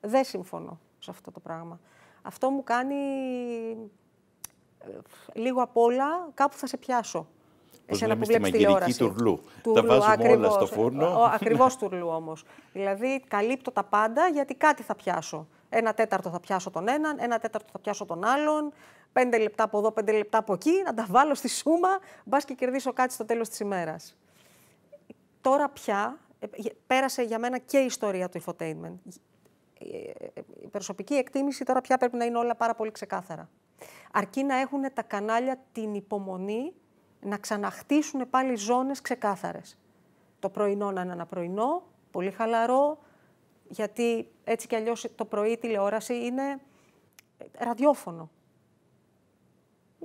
δεν συμφωνώ σε αυτό το πράγμα. Αυτό μου κάνει ε, λίγο απ' όλα κάπου θα σε πιάσω. Πώς λέμε που στη μαγειρική τουρλού. Τα βάζουμε ακριβώς, όλα στο φούρνο. Ακριβώς τουρλού όμως. Δηλαδή καλύπτω τα πάντα γιατί κάτι θα πιάσω. Ένα τέταρτο θα πιάσω τον έναν, ένα τέταρτο θα πιάσω τον άλλον. Πέντε λεπτά από εδώ, πέντε λεπτά από εκεί. Να τα βάλω στη σούμα. Μπας και κερδίσω κάτι στο τέλος της ημέρας. Τώρα πια ε, ε, πέρασε για μένα και η ιστορία του infotainment. Ε, η προσωπική εκτίμηση τώρα πια πρέπει να είναι όλα πάρα πολύ ξεκάθαρα. Αρκεί να έχουν τα κανάλια την υπομονή να ξαναχτίσουν πάλι ζώνες ξεκάθαρες. Το πρωινό να είναι ένα πρωινό, πολύ χαλαρό, γιατί έτσι κι αλλιώς το πρωί η τηλεόραση είναι ε, ραδιόφωνο.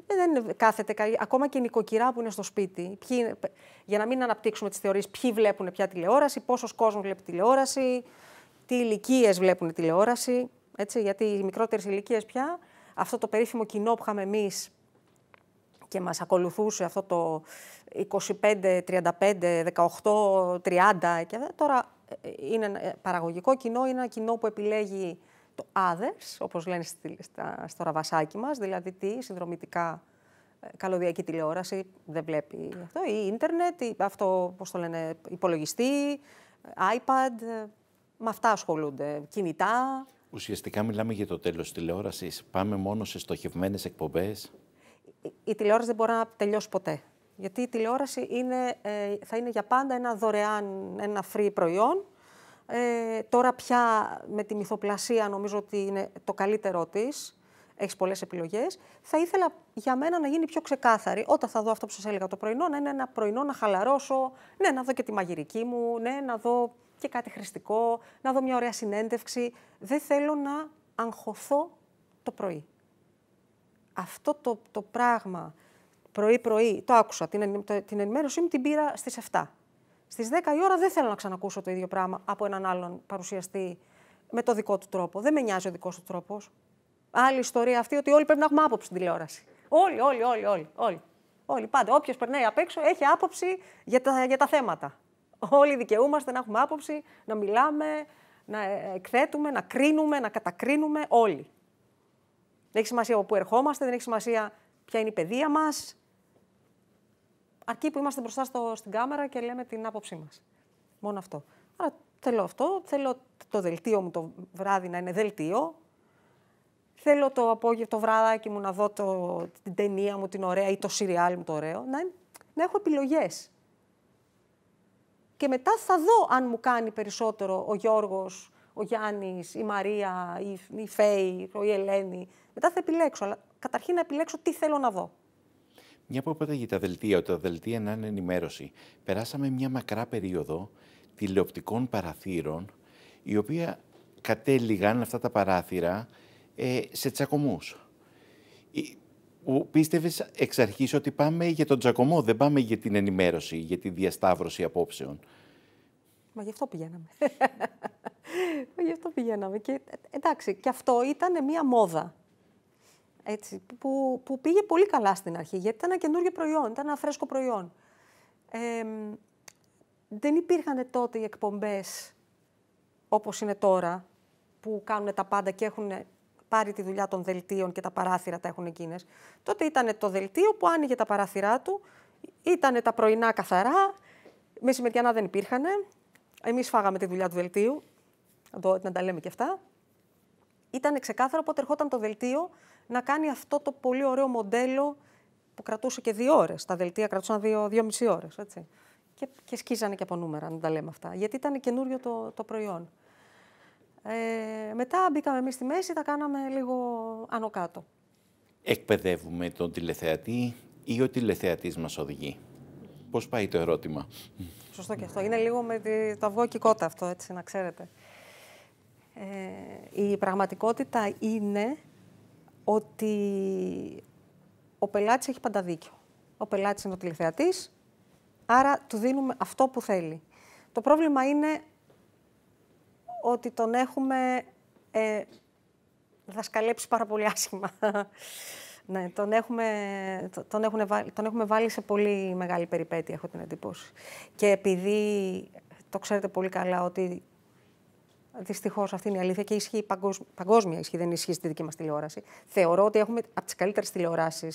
Δεν κάθεται Ακόμα και η νοικοκυρά που είναι στο σπίτι, για να μην αναπτύξουμε τις θεωρίες, ποιοι βλέπουν πια τηλεόραση, πόσος κόσμος βλέπει τηλεόραση, τι ηλικίες βλέπουν τηλεόραση, έτσι, γιατί οι μικρότερες ηλικίες πια, αυτό το περίφημο κοινό που είχαμε εμείς και μας ακολουθούσε αυτό το 25, 35, 18, 30 και τώρα ε, είναι ε, παραγωγικό κοινό, είναι ένα κοινό που επιλέγει το others, όπως λένε στο ραβασάκι μας, δηλαδή τι, συνδρομητικά ε, καλωδιακή τηλεόραση, δεν βλέπει αυτό, ή ίντερνετ, ή αυτό, πώς το λένε, υπολογιστή, iPad, με αυτά ασχολούνται, κινητά. Ουσιαστικά μιλάμε για το τέλος της τηλεόρασης. Πάμε μόνο σε στοχευμένες εκπομπές η τηλεόραση δεν μπορεί να τελειώσει ποτέ. Γιατί η τηλεόραση είναι, ε, θα είναι για πάντα ένα δωρεάν, ένα free προϊόν. Ε, τώρα πια με τη μυθοπλασία νομίζω ότι είναι το καλύτερό της. Έχεις πολλές επιλογές. Θα ήθελα για μένα να γίνει πιο ξεκάθαρη όταν θα δω αυτό που σας έλεγα το πρωινό, να είναι ένα πρωινό να χαλαρώσω, ναι, να δω και τη μαγειρική μου, ναι, να δω και κάτι χρηστικό, να δω μια ωραία συνέντευξη. Δεν θέλω να αγχωθώ το πρωί αυτό το, το πράγμα πρωί-πρωί, το άκουσα, την, την ενημέρωσή μου την πήρα στις 7. Στις 10 η ώρα δεν θέλω να ξανακούσω το ίδιο πράγμα από έναν άλλον παρουσιαστή με το δικό του τρόπο. Δεν με νοιάζει ο δικός του τρόπος. Άλλη ιστορία αυτή ότι όλοι πρέπει να έχουμε άποψη στην τηλεόραση. Όλοι, όλοι, όλοι, όλοι. όλοι. Όλοι, πάντα. Όποιος περνάει απ' έξω έχει άποψη για τα, για τα θέματα. Όλοι δικαιούμαστε να έχουμε άποψη, να μιλάμε, να ε, εκθέτουμε, να κρίνουμε, να κατακρίνουμε. Όλοι. Δεν έχει σημασία από πού ερχόμαστε, δεν έχει σημασία ποια είναι η παιδεία μας. Αρκεί που είμαστε μπροστά στην κάμερα και λέμε την άποψή μας. Μόνο αυτό. Άρα θέλω αυτό. Θέλω το δελτίο μου το βράδυ να είναι δελτίο. Θέλω το απόγευμα, το βράδυ μου να δω το, την ταινία μου την ωραία ή το σιριάλ μου το ωραίο. Να, να έχω επιλογές. Και μετά θα δω αν μου κάνει περισσότερο ο Γιώργος ο Γιάννης, η Μαρία, η, η Φέη, η Ελένη. Μετά θα επιλέξω. Αλλά καταρχήν να επιλέξω τι θέλω να δω. Μια που είπατε για τα δελτία, ότι τα δελτία να είναι ενημέρωση. Περάσαμε μια μακρά περίοδο τηλεοπτικών παραθύρων, η οποία κατέληγαν αυτά τα παράθυρα ε, σε τσακωμούς. Ε, πίστευες εξ αρχής ότι πάμε για τον τσακωμό, δεν πάμε για την ενημέρωση, για τη διασταύρωση απόψεων. Μα γι' αυτό πηγαίναμε. Γι' αυτό πηγαίναμε. Και, ε, εντάξει, και αυτό ήταν μια μόδα. Έτσι, που, που πήγε πολύ καλά στην αρχή, γιατί ήταν ένα καινούργιο προϊόν, ήταν ένα φρέσκο προϊόν. δεν υπήρχαν τότε οι εκπομπές όπως είναι τώρα, που κάνουν τα πάντα και έχουν πάρει τη δουλειά των δελτίων και τα παράθυρα τα έχουν εκείνες. Τότε ήταν το δελτίο που άνοιγε τα παράθυρά του, ήταν τα πρωινά καθαρά, μεσημεριανά δεν υπήρχαν, εμείς φάγαμε τη δουλειά του δελτίου, το, να τα λέμε και αυτά, ήταν ξεκάθαρο πότε ερχόταν το δελτίο να κάνει αυτό το πολύ ωραίο μοντέλο που κρατούσε και δύο ώρες. Τα δελτία κρατούσαν δύο, δύο μισή ώρες. Και, και σκίζανε και από νούμερα, να τα λέμε αυτά. Γιατί ήταν καινούριο το, το προϊόν. Ε, μετά μπήκαμε εμείς στη μέση, τα κάναμε λίγο άνω κάτω. Εκπαιδεύουμε τον τηλεθεατή ή ο τηλεθεατής μας οδηγεί. Πώς πάει το ερώτημα. Σωστό και αυτό. Είναι λίγο με το αυγό και αυτό, έτσι, να ξέρετε. Ε, η πραγματικότητα είναι ότι ο πελάτης έχει πάντα δίκιο. Ο πελάτης είναι ο τηλεθεατής, άρα του δίνουμε αυτό που θέλει. Το πρόβλημα είναι ότι τον έχουμε ε, δασκαλέψει πάρα πολύ άσχημα. ναι, τον έχουμε, τον, έχουμε τον έχουμε βάλει σε πολύ μεγάλη περιπέτεια, έχω την εντύπωση. Και επειδή το ξέρετε πολύ καλά ότι Δυστυχώς αυτή είναι η αλήθεια και ισχύει παγκόσμια, ισχύει, δεν ισχύει στη δική μας τηλεόραση. Θεωρώ ότι έχουμε από τις καλύτερες τηλεοράσεις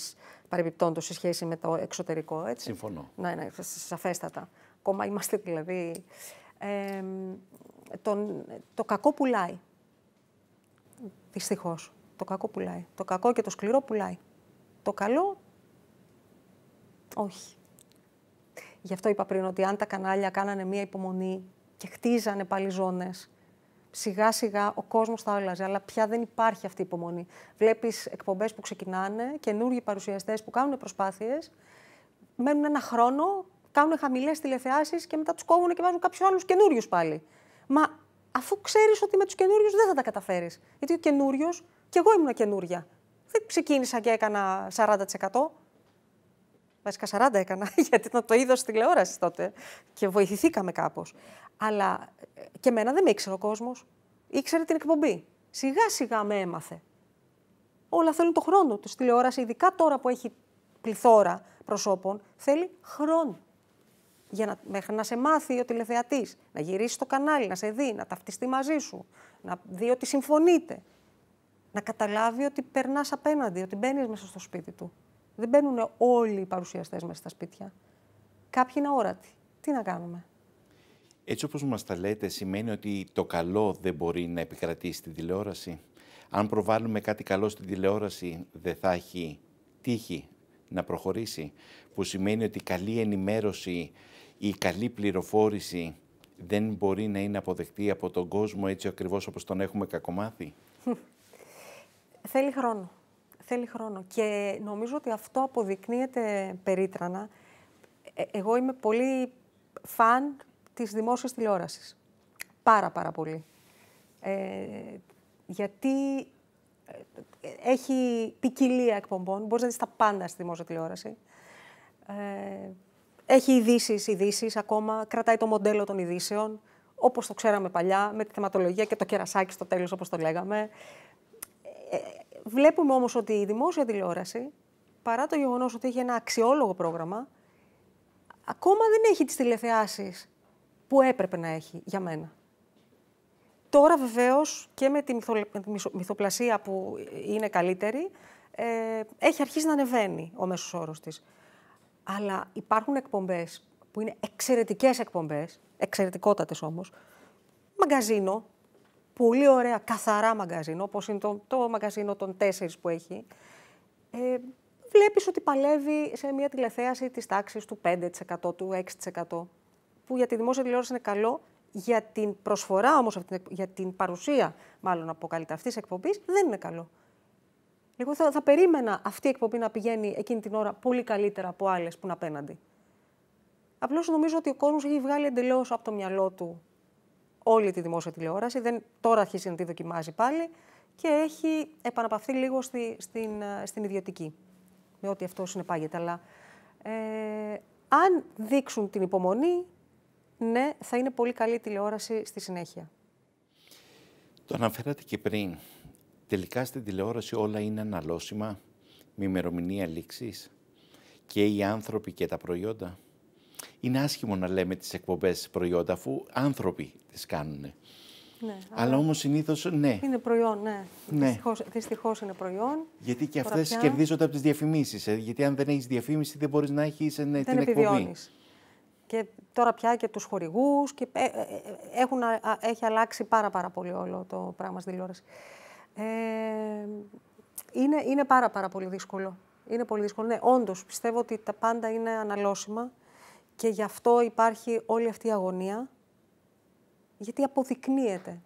παρεμπιπτόντως σε σχέση με το εξωτερικό. Έτσι. Συμφωνώ. Ναι, ναι, σαφέστατα. Ακόμα είμαστε δηλαδή. τον, το κακό πουλάει. Δυστυχώς. Το κακό πουλάει. Το κακό και το σκληρό πουλάει. Το καλό. Όχι. Γι' αυτό είπα πριν ότι αν τα κανάλια κάνανε μία υπομονή και χτίζανε πάλι ζώνες σιγά σιγά ο κόσμος θα άλλαζε, αλλά πια δεν υπάρχει αυτή η υπομονή. Βλέπεις εκπομπές που ξεκινάνε, καινούργιοι παρουσιαστές που κάνουν προσπάθειες, μένουν ένα χρόνο, κάνουν χαμηλές τηλεθεάσεις και μετά τους κόβουν και βάζουν κάποιους άλλους καινούριους πάλι. Μα αφού ξέρεις ότι με τους καινούριους δεν θα τα καταφέρεις. Γιατί ο καινούριος, κι εγώ ήμουν καινούρια. Δεν ξεκίνησα και έκανα 40%. Βασικά 40 έκανα, γιατί το είδος τηλεόρασης τότε και βοηθηθήκαμε κάπως. Αλλά ε, και μένα δεν με ήξερε ο κόσμος. Ήξερε την εκπομπή. Σιγά σιγά με έμαθε. Όλα θέλουν τον χρόνο του. Τηλεόρασης, ειδικά τώρα που έχει πληθώρα προσώπων, θέλει χρόνο. Για να, μέχρι να σε μάθει ο τηλεθεατής, να γυρίσεις το κανάλι, να σε δει, να ταυτιστεί μαζί σου, να δει ότι συμφωνείτε. Να καταλάβει ότι περνάς απέναντι, ότι μπαίνεις μέσα στο σπίτι του. Δεν μπαίνουν όλοι οι παρουσιαστές μέσα στα σπίτια. Κάποιοι είναι αόρατοι. Τι να κάνουμε. Έτσι όπως μας τα λέτε, σημαίνει ότι το καλό δεν μπορεί να επικρατήσει στην τηλεόραση. Αν προβάλλουμε κάτι καλό στην τηλεόραση, δεν θα έχει τύχη να προχωρήσει. Που σημαίνει ότι καλή ενημέρωση ή η καλη πληροφόρηση δεν μπορεί να είναι αποδεκτή από τον κόσμο έτσι ακριβώς όπως τον έχουμε κακομάθει. Θέλει χρόνο. Θέλει χρόνο. Και νομίζω ότι αυτό αποδεικνύεται περίτρανα. Ε, εγώ είμαι πολύ φαν της δημόσιας τηλεόρασης. Πάρα πάρα πολύ. Ε, γιατί ε, έχει ποικιλία εκπομπών, μπορείς να δεις τα πάντα στη δημόσια τηλεόραση. Ε, έχει ειδήσεις, ειδήσεις ακόμα, κρατάει το μοντέλο των ειδήσεων, όπως το ξέραμε παλιά, με τη θεματολογία και το κερασάκι στο τέλος, όπως το λέγαμε. Ε, βλέπουμε όμως ότι η δημόσια τηλεόραση, παρά το γεγονός ότι έχει ένα αξιόλογο πρόγραμμα, ακόμα δεν έχει τις τηλεθεάσεις που έπρεπε να έχει για μένα. Τώρα βεβαίως και με τη μυθοπλασία που είναι καλύτερη, ε, έχει αρχίσει να ανεβαίνει ο μέσος όρος της. Αλλά υπάρχουν εκπομπές που είναι εξαιρετικές εκπομπές, εξαιρετικότατες όμως, μαγκαζίνο, πολύ ωραία, καθαρά μαγκαζίνο, όπως είναι το, το μαγκαζίνο των τέσσερις που έχει, ε, βλέπεις ότι παλεύει σε μια τηλεθέαση της τάξης του 5%, του 6% που για τη δημόσια τηλεόραση είναι καλό, για την προσφορά όμως, για την παρουσία, μάλλον από αυτή τη εκπομπής, δεν είναι καλό. Λοιπόν, θα, θα περίμενα αυτή η εκπομπή να πηγαίνει εκείνη την ώρα πολύ καλύτερα από άλλες που είναι απέναντι. Απλώς νομίζω ότι ο κόσμος έχει βγάλει εντελώς από το μυαλό του όλη τη δημόσια τηλεόραση. Δεν, τώρα αρχίζει να τη δοκιμάζει πάλι και έχει επαναπαυθεί λίγο στη, στην, ε, στην ιδιωτική. Με ό,τι αυτό συνεπάγεται. Αλλά ε, αν δείξουν την υπομονή, ναι, θα είναι πολύ καλή τηλεόραση στη συνέχεια. Το αναφέρατε και πριν. Τελικά στην τηλεόραση όλα είναι αναλώσιμα, με ημερομηνία λήξης και οι άνθρωποι και τα προϊόντα. Είναι άσχημο να λέμε τις εκπομπές προϊόντα, αφού άνθρωποι τις κάνουν. Ναι, αλλά όμως συνήθως ναι. Είναι προϊόν, ναι. ναι. Δυστυχώς, δυστυχώς είναι προϊόν. Γιατί και αυτέ κερδίζονται από τις διαφημίσεις. Ε. Γιατί αν δεν έχεις διαφήμιση, δεν μπορείς να έχεις ε, ναι, την επιβιώνεις. εκπομπή και τώρα πια και τους χορηγούς και ε, ε, ε, έχουν, έχει αλλάξει πάρα πάρα πολύ όλο το πράγμα στη τηλεόραση. είναι, είναι πάρα πάρα πολύ δύσκολο. Είναι πολύ δύσκολο. Ναι, όντως πιστεύω ότι τα πάντα είναι αναλώσιμα και γι' αυτό υπάρχει όλη αυτή η αγωνία γιατί αποδεικνύεται.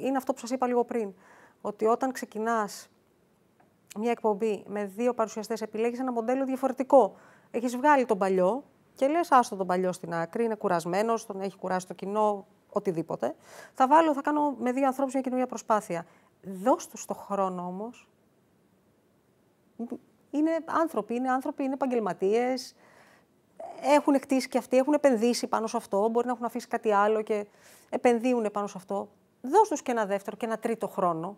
Είναι αυτό που σας είπα λίγο πριν, ότι όταν ξεκινάς μια εκπομπή με δύο παρουσιαστές επιλέγεις ένα μοντέλο διαφορετικό. Έχεις βγάλει τον παλιό, και λες, άστο τον παλιό στην άκρη, είναι κουρασμένος, τον έχει κουράσει το κοινό, οτιδήποτε. Θα βάλω, θα κάνω με δύο ανθρώπους μια καινούργια προσπάθεια. Δώσ' τους το χρόνο όμως. Είναι άνθρωποι, είναι άνθρωποι, είναι επαγγελματίες. Έχουν χτίσει και αυτοί, έχουν επενδύσει πάνω σε αυτό. Μπορεί να έχουν αφήσει κάτι άλλο και επενδύουν πάνω σε αυτό. Δώσ' τους και ένα δεύτερο και ένα τρίτο χρόνο.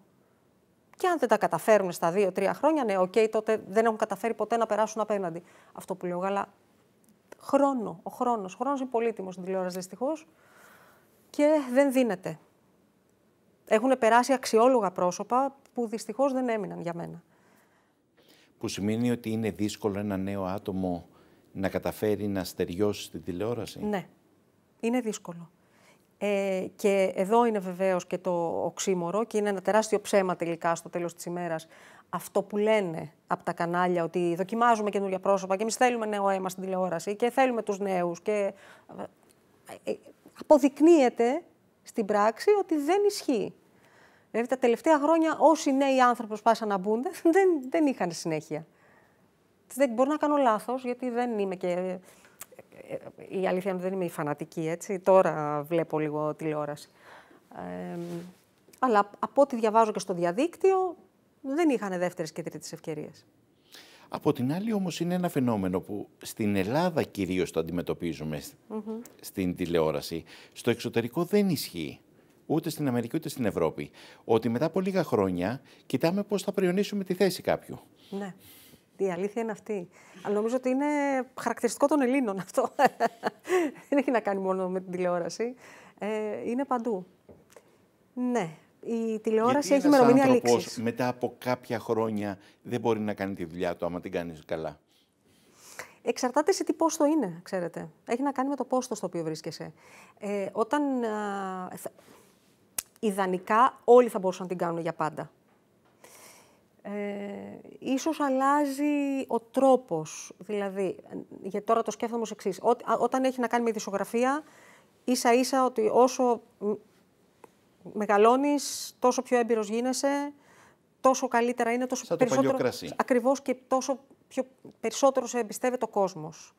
Και αν δεν τα καταφέρουν στα δύο-τρία χρόνια, ναι, οκ, okay, τότε δεν έχουν καταφέρει ποτέ να περάσουν απέναντι. Αυτό που λέω, αλλά χρόνο. Ο χρόνος. Ο χρόνος είναι πολύτιμος στην τηλεόραση δυστυχώς και δεν δίνεται. Έχουν περάσει αξιόλογα πρόσωπα που δυστυχώς δεν έμειναν για μένα. Που σημαίνει ότι είναι δύσκολο ένα νέο άτομο να καταφέρει να στεριώσει την τηλεόραση. Ναι, είναι δύσκολο. Ε, και εδώ είναι βεβαίως και το οξύμορο και είναι ένα τεράστιο ψέμα τελικά στο τέλος της ημέρας αυτό που λένε από τα κανάλια ότι δοκιμάζουμε καινούργια πρόσωπα και εμείς θέλουμε νέο αίμα στην τηλεόραση και θέλουμε τους νέους. και ε, ε, αποδεικνύεται στην πράξη ότι δεν ισχύει. Δηλαδή τα τελευταία χρόνια όσοι νέοι άνθρωποι προσπάθησαν να μπουν δεν, δεν είχαν συνέχεια. Δεν μπορώ να κάνω λάθος γιατί δεν είμαι και... Ε, η αλήθεια είναι δεν είμαι η φανατική, έτσι. Τώρα βλέπω λίγο τηλεόραση. Ε, αλλά από ό,τι διαβάζω και στο διαδίκτυο, δεν είχαν δεύτερες και τρίτες ευκαιρίες. Από την άλλη όμως είναι ένα φαινόμενο που στην Ελλάδα κυρίως το αντιμετωπίζουμε στην τηλεόραση. Στο εξωτερικό δεν ισχύει ούτε στην Αμερική ούτε στην Ευρώπη. Ότι μετά από λίγα χρόνια κοιτάμε πώς θα προιονίσουμε τη θέση κάποιου. Ναι. Η αλήθεια είναι αυτή. Αλλά νομίζω ότι είναι χαρακτηριστικό των Ελλήνων αυτό. δεν έχει να κάνει μόνο με την τηλεόραση. Ε, είναι παντού. Ναι, η τηλεόραση Γιατί έχει ημερομηνία λήξης. Μετά από κάποια χρόνια δεν μπορεί να κάνει τη δουλειά του άμα την κάνεις καλά. Εξαρτάται σε τι πόστο είναι, ξέρετε. Έχει να κάνει με το πόστο στο οποίο βρίσκεσαι. Ε, όταν. Ιδανικά όλοι θα μπορούσαν να την κάνουν για πάντα. Ε, ίσως αλλάζει ο τρόπος, δηλαδή, γιατί τώρα το σκέφτομαι ως εξής. όταν έχει να κάνει με ειδησιογραφία, ίσα ίσα ότι όσο Μεγαλώνεις τόσο πιο έμπειρος γίνεσαι, τόσο καλύτερα είναι, τόσο Σαν περισσότερο... Το Ακριβώς και τόσο πιο, περισσότερο σε εμπιστεύεται ο κόσμος.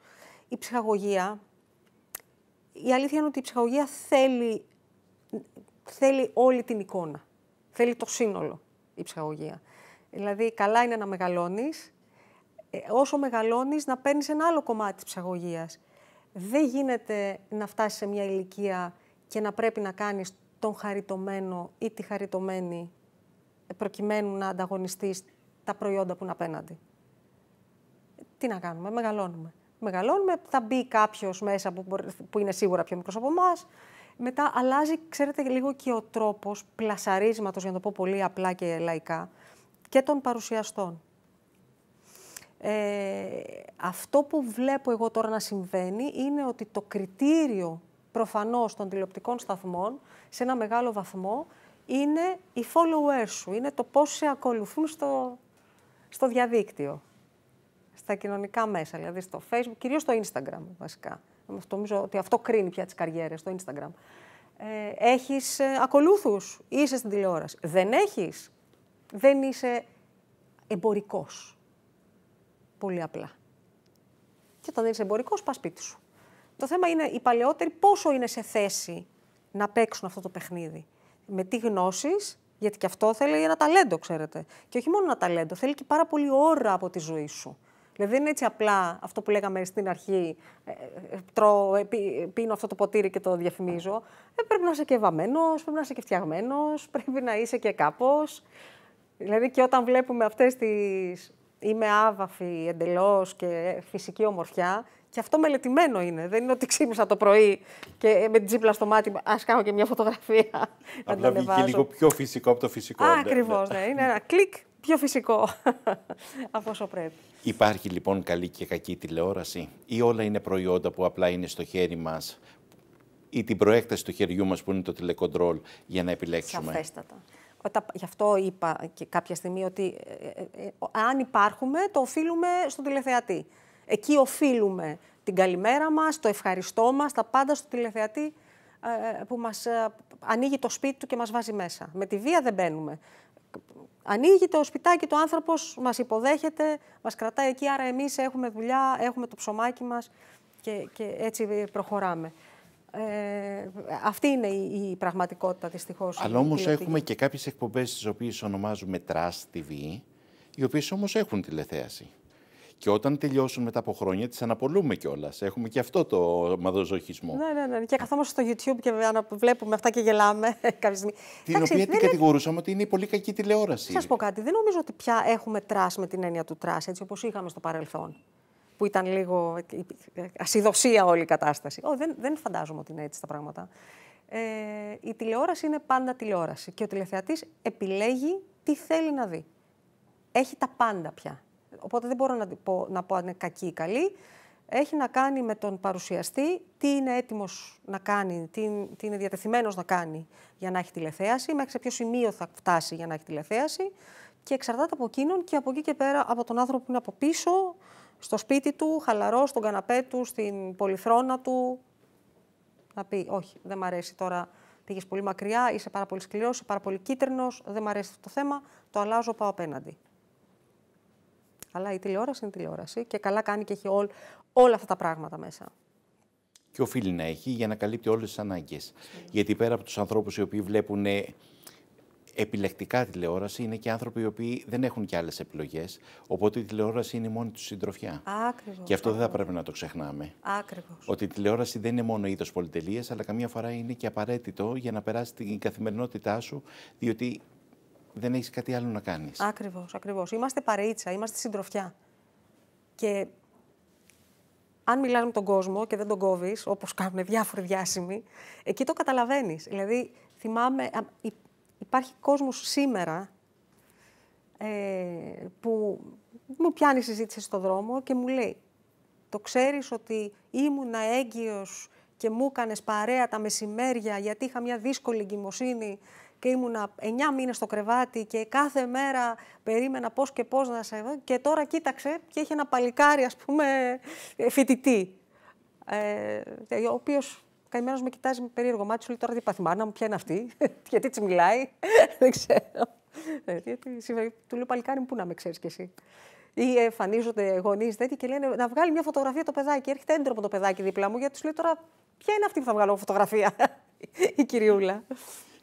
Η ψυχαγωγία, η αλήθεια είναι ότι η ψυχαγωγία θέλει, θέλει όλη την εικόνα. Θέλει το σύνολο η ψυχαγωγία. Δηλαδή, καλά είναι να μεγαλώνεις, ε, όσο μεγαλώνεις να παίρνεις ένα άλλο κομμάτι της ψυχαγωγίας. Δεν γίνεται να φτάσεις σε μια ηλικία και να πρέπει να κάνεις τον χαριτωμένο ή τη χαριτωμένη ε, προκειμένου να ανταγωνιστείς τα προϊόντα που είναι απέναντι. Τι να κάνουμε, μεγαλώνουμε. Μεγαλώνουμε, θα μπει κάποιος μέσα που, που είναι σίγουρα πιο μικρός από εμάς. Μετά αλλάζει, ξέρετε, λίγο και ο τρόπος πλασαρίσματος, για να το πω πολύ απλά και λαϊκά, και των παρουσιαστών. Ε, αυτό που βλέπω εγώ τώρα να συμβαίνει είναι ότι το κριτήριο προφανώς των τηλεοπτικών σταθμών σε ένα μεγάλο βαθμό είναι οι followers σου, είναι το πώς σε ακολουθούν στο, στο διαδίκτυο, στα κοινωνικά μέσα, δηλαδή στο facebook, κυρίως στο instagram βασικά. Νομίζω ότι αυτό κρίνει πια τις καριέρες, στο instagram. Ε, έχεις ε, ακολούθους, είσαι στην τηλεόραση. Δεν έχεις, δεν είσαι εμπορικός. Πολύ απλά. Και όταν δεν είσαι εμπορικός, πας σπίτι σου. Το θέμα είναι οι παλαιότεροι πόσο είναι σε θέση να παίξουν αυτό το παιχνίδι. Με τι γνώσεις, γιατί και αυτό θέλει ένα ταλέντο, ξέρετε. Και όχι μόνο ένα ταλέντο, θέλει και πάρα πολύ ώρα από τη ζωή σου. Δηλαδή δεν είναι έτσι απλά αυτό που λέγαμε στην αρχή, ε, ε, τρώω, ε, πίνω αυτό το ποτήρι και το διαφημίζω. πρέπει να είσαι και βαμμένος, πρέπει να είσαι και φτιαγμένος, πρέπει να είσαι και κάπως. Δηλαδή και όταν βλέπουμε αυτές τις είμαι άβαφη εντελώς και φυσική ομορφιά και αυτό μελετημένο είναι. Δεν είναι ότι ξύπνησα το πρωί και ε, με την τσίπλα στο μάτι. Ας κάνω και μια φωτογραφία. Απλά βγήκε λίγο πιο φυσικό από το φυσικό. Ναι, Ακριβώς, ναι. ναι. Είναι ένα κλικ πιο φυσικό από όσο πρέπει. Υπάρχει λοιπόν καλή και κακή τηλεόραση ή όλα είναι προϊόντα που απλά είναι στο χέρι μας ή την προέκταση του χεριού μας που είναι το τηλεκοντρόλ για να επιλέξουμε. Σαφέστατα. γι' αυτό είπα και κάποια στιγμή ότι ε, ε, αν υπάρχουμε το οφείλουμε στον τηλεθεατή. Εκεί οφείλουμε την καλημέρα μας, το ευχαριστώ μας, τα πάντα στο τηλεθεατή ε, που μας ε, ανοίγει το σπίτι του και μας βάζει μέσα. Με τη βία δεν μπαίνουμε. Ανοίγει το σπιτάκι το άνθρωπος, μας υποδέχεται, μας κρατάει εκεί, άρα εμείς έχουμε δουλειά, έχουμε το ψωμάκι μας και, και έτσι προχωράμε. Ε, αυτή είναι η, η πραγματικότητα δυστυχώς. Αλλά όμω έχουμε και κάποιες εκπομπές τις οποίες ονομάζουμε Trust TV, οι οποίες όμως έχουν τηλεθέαση. Και όταν τελειώσουν μετά από χρόνια, τις αναπολούμε κιόλας. Έχουμε και αυτό το μαδοζοχισμό. Ναι, ναι, ναι. Και καθόμαστε στο YouTube και βλέπουμε αυτά και γελάμε κάποια στιγμή. Την οποία την κατηγορούσαμε ότι είναι η πολύ κακή τηλεόραση. Σας πω κάτι. Δεν νομίζω ότι πια έχουμε τρας με την έννοια του τρας, έτσι όπως είχαμε στο παρελθόν. Που ήταν λίγο ασυδοσία όλη η κατάσταση. Ω, δεν, δεν φαντάζομαι ότι είναι έτσι τα πράγματα. Ε, η τηλεόραση είναι πάντα τηλεόραση και ο τηλεθεατής επιλέγει τι θέλει να δει. Έχει τα πάντα πια οπότε δεν μπορώ να πω, να πω αν είναι κακή ή καλή, έχει να κάνει με τον παρουσιαστή, τι είναι έτοιμος να κάνει, τι, είναι διατεθειμένος να κάνει για να έχει τηλεθέαση, μέχρι σε ποιο σημείο θα φτάσει για να έχει τηλεθέαση και εξαρτάται από εκείνον και από εκεί και πέρα από τον άνθρωπο που είναι από πίσω, στο σπίτι του, χαλαρό, στον καναπέ του, στην πολυθρόνα του, να πει όχι, δεν μ' αρέσει τώρα, πήγες πολύ μακριά, είσαι πάρα πολύ σκληρός, είσαι πάρα πολύ κίτρινος, δεν μ' αρέσει αυτό το θέμα, το αλλάζω, πάω απέναντι. Αλλά η τηλεόραση είναι τηλεόραση και καλά κάνει και έχει όλα αυτά τα πράγματα μέσα. Και οφείλει να έχει για να καλύπτει όλες τις ανάγκες. Γιατί πέρα από τους ανθρώπους οι οποίοι βλέπουν ε, επιλεκτικά τηλεόραση είναι και άνθρωποι οι οποίοι δεν έχουν και άλλες επιλογές. Οπότε η τηλεόραση είναι η μόνη τους συντροφιά. Ακριβώ. Και αυτό δεν θα πρέπει να το ξεχνάμε. Ακριβώ. Ότι η τηλεόραση δεν είναι μόνο είδος πολυτελείας, αλλά καμιά φορά είναι και απαραίτητο για να περάσει την καθημερινότητά σου, διότι δεν έχεις κάτι άλλο να κάνεις. Ακριβώς, ακριβώς. Είμαστε παρείτσα, είμαστε συντροφιά. Και αν μιλάμε με τον κόσμο και δεν τον κόβεις, όπως κάνουν διάφοροι διάσημοι, εκεί το καταλαβαίνεις. Δηλαδή, θυμάμαι, υπάρχει κόσμος σήμερα ε, που μου πιάνει συζήτηση στον δρόμο και μου λέει το ξέρεις ότι ήμουνα έγκυος και μου έκανες παρέα τα μεσημέρια γιατί είχα μια δύσκολη εγκυμοσύνη και ήμουνα 9 μήνες στο κρεβάτι και κάθε μέρα περίμενα πώς και πώς να σε... Και τώρα κοίταξε και έχει ένα παλικάρι, ας πούμε, ε, φοιτητή, ε, ε, ο οποίος καημένος με κοιτάζει με περίεργο μάτι, σου λέει τώρα τι παθημάνα μου, ποια είναι αυτή, γιατί της μιλάει, δεν ξέρω. Ε, γιατί, του λέω παλικάρι μου, πού να με ξέρεις κι εσύ. Ή εμφανίζονται γονείς τέτοιοι και λένε να βγάλει μια φωτογραφία το παιδάκι. Έρχεται έντροπο το παιδάκι δίπλα μου, γιατί τους λέει τώρα, Ποια είναι αυτή που θα βγάλω φωτογραφία, η κυριούλα.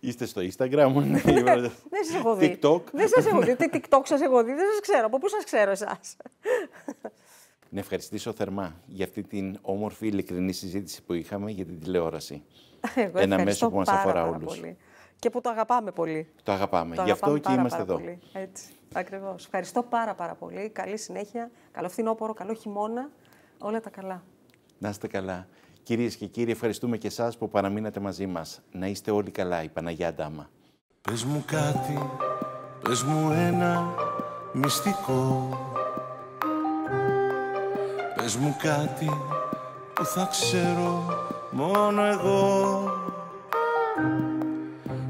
Είστε στο Instagram, ναι. ναι δεν σας έχω δει. TikTok. Δεν σας έχω δει. TikTok σας έχω δει, δεν σας ξέρω. Από πού σας ξέρω εσάς. Να ευχαριστήσω θερμά για αυτή την όμορφη, ειλικρινή συζήτηση που είχαμε για την τηλεόραση. Εγώ Ένα μέσο που μας αφορά όλου. Και που το αγαπάμε πολύ. Το αγαπάμε. Το Γι' αυτό και είμαστε πάρα εδώ. Πολύ. Έτσι. Ακριβώς. Ευχαριστώ πάρα, πάρα πολύ. Καλή συνέχεια. Καλό φθινόπωρο, καλό χειμώνα. Όλα τα καλά. Να είστε καλά. Κυρίες και κύριοι, ευχαριστούμε και εσάς που παραμείνατε μαζί μας. Να είστε όλοι καλά, η Παναγιά Ντάμα. Πες μου κάτι, πες μου ένα μυστικό Πες μου κάτι που θα ξέρω μόνο εγώ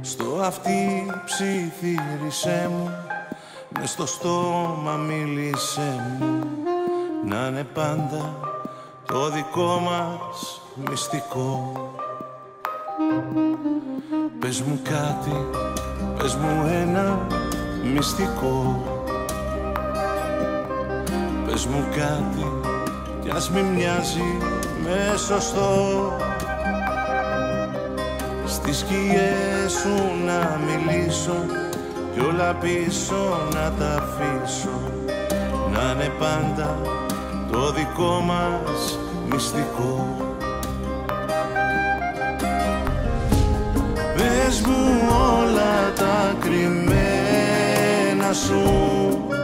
Στο αυτή ψιθύρισέ μου μες στο στόμα μίλησέ μου Να είναι πάντα το δικό μας μυστικό Πες μου κάτι, πες μου ένα μυστικό Πες μου κάτι κι ας μην μοιάζει με σωστό Στις σκιές σου να μιλήσω κι όλα πίσω να τα αφήσω να είναι πάντα το δικό μας μυστικό μου όλα τα κρυμμένα σου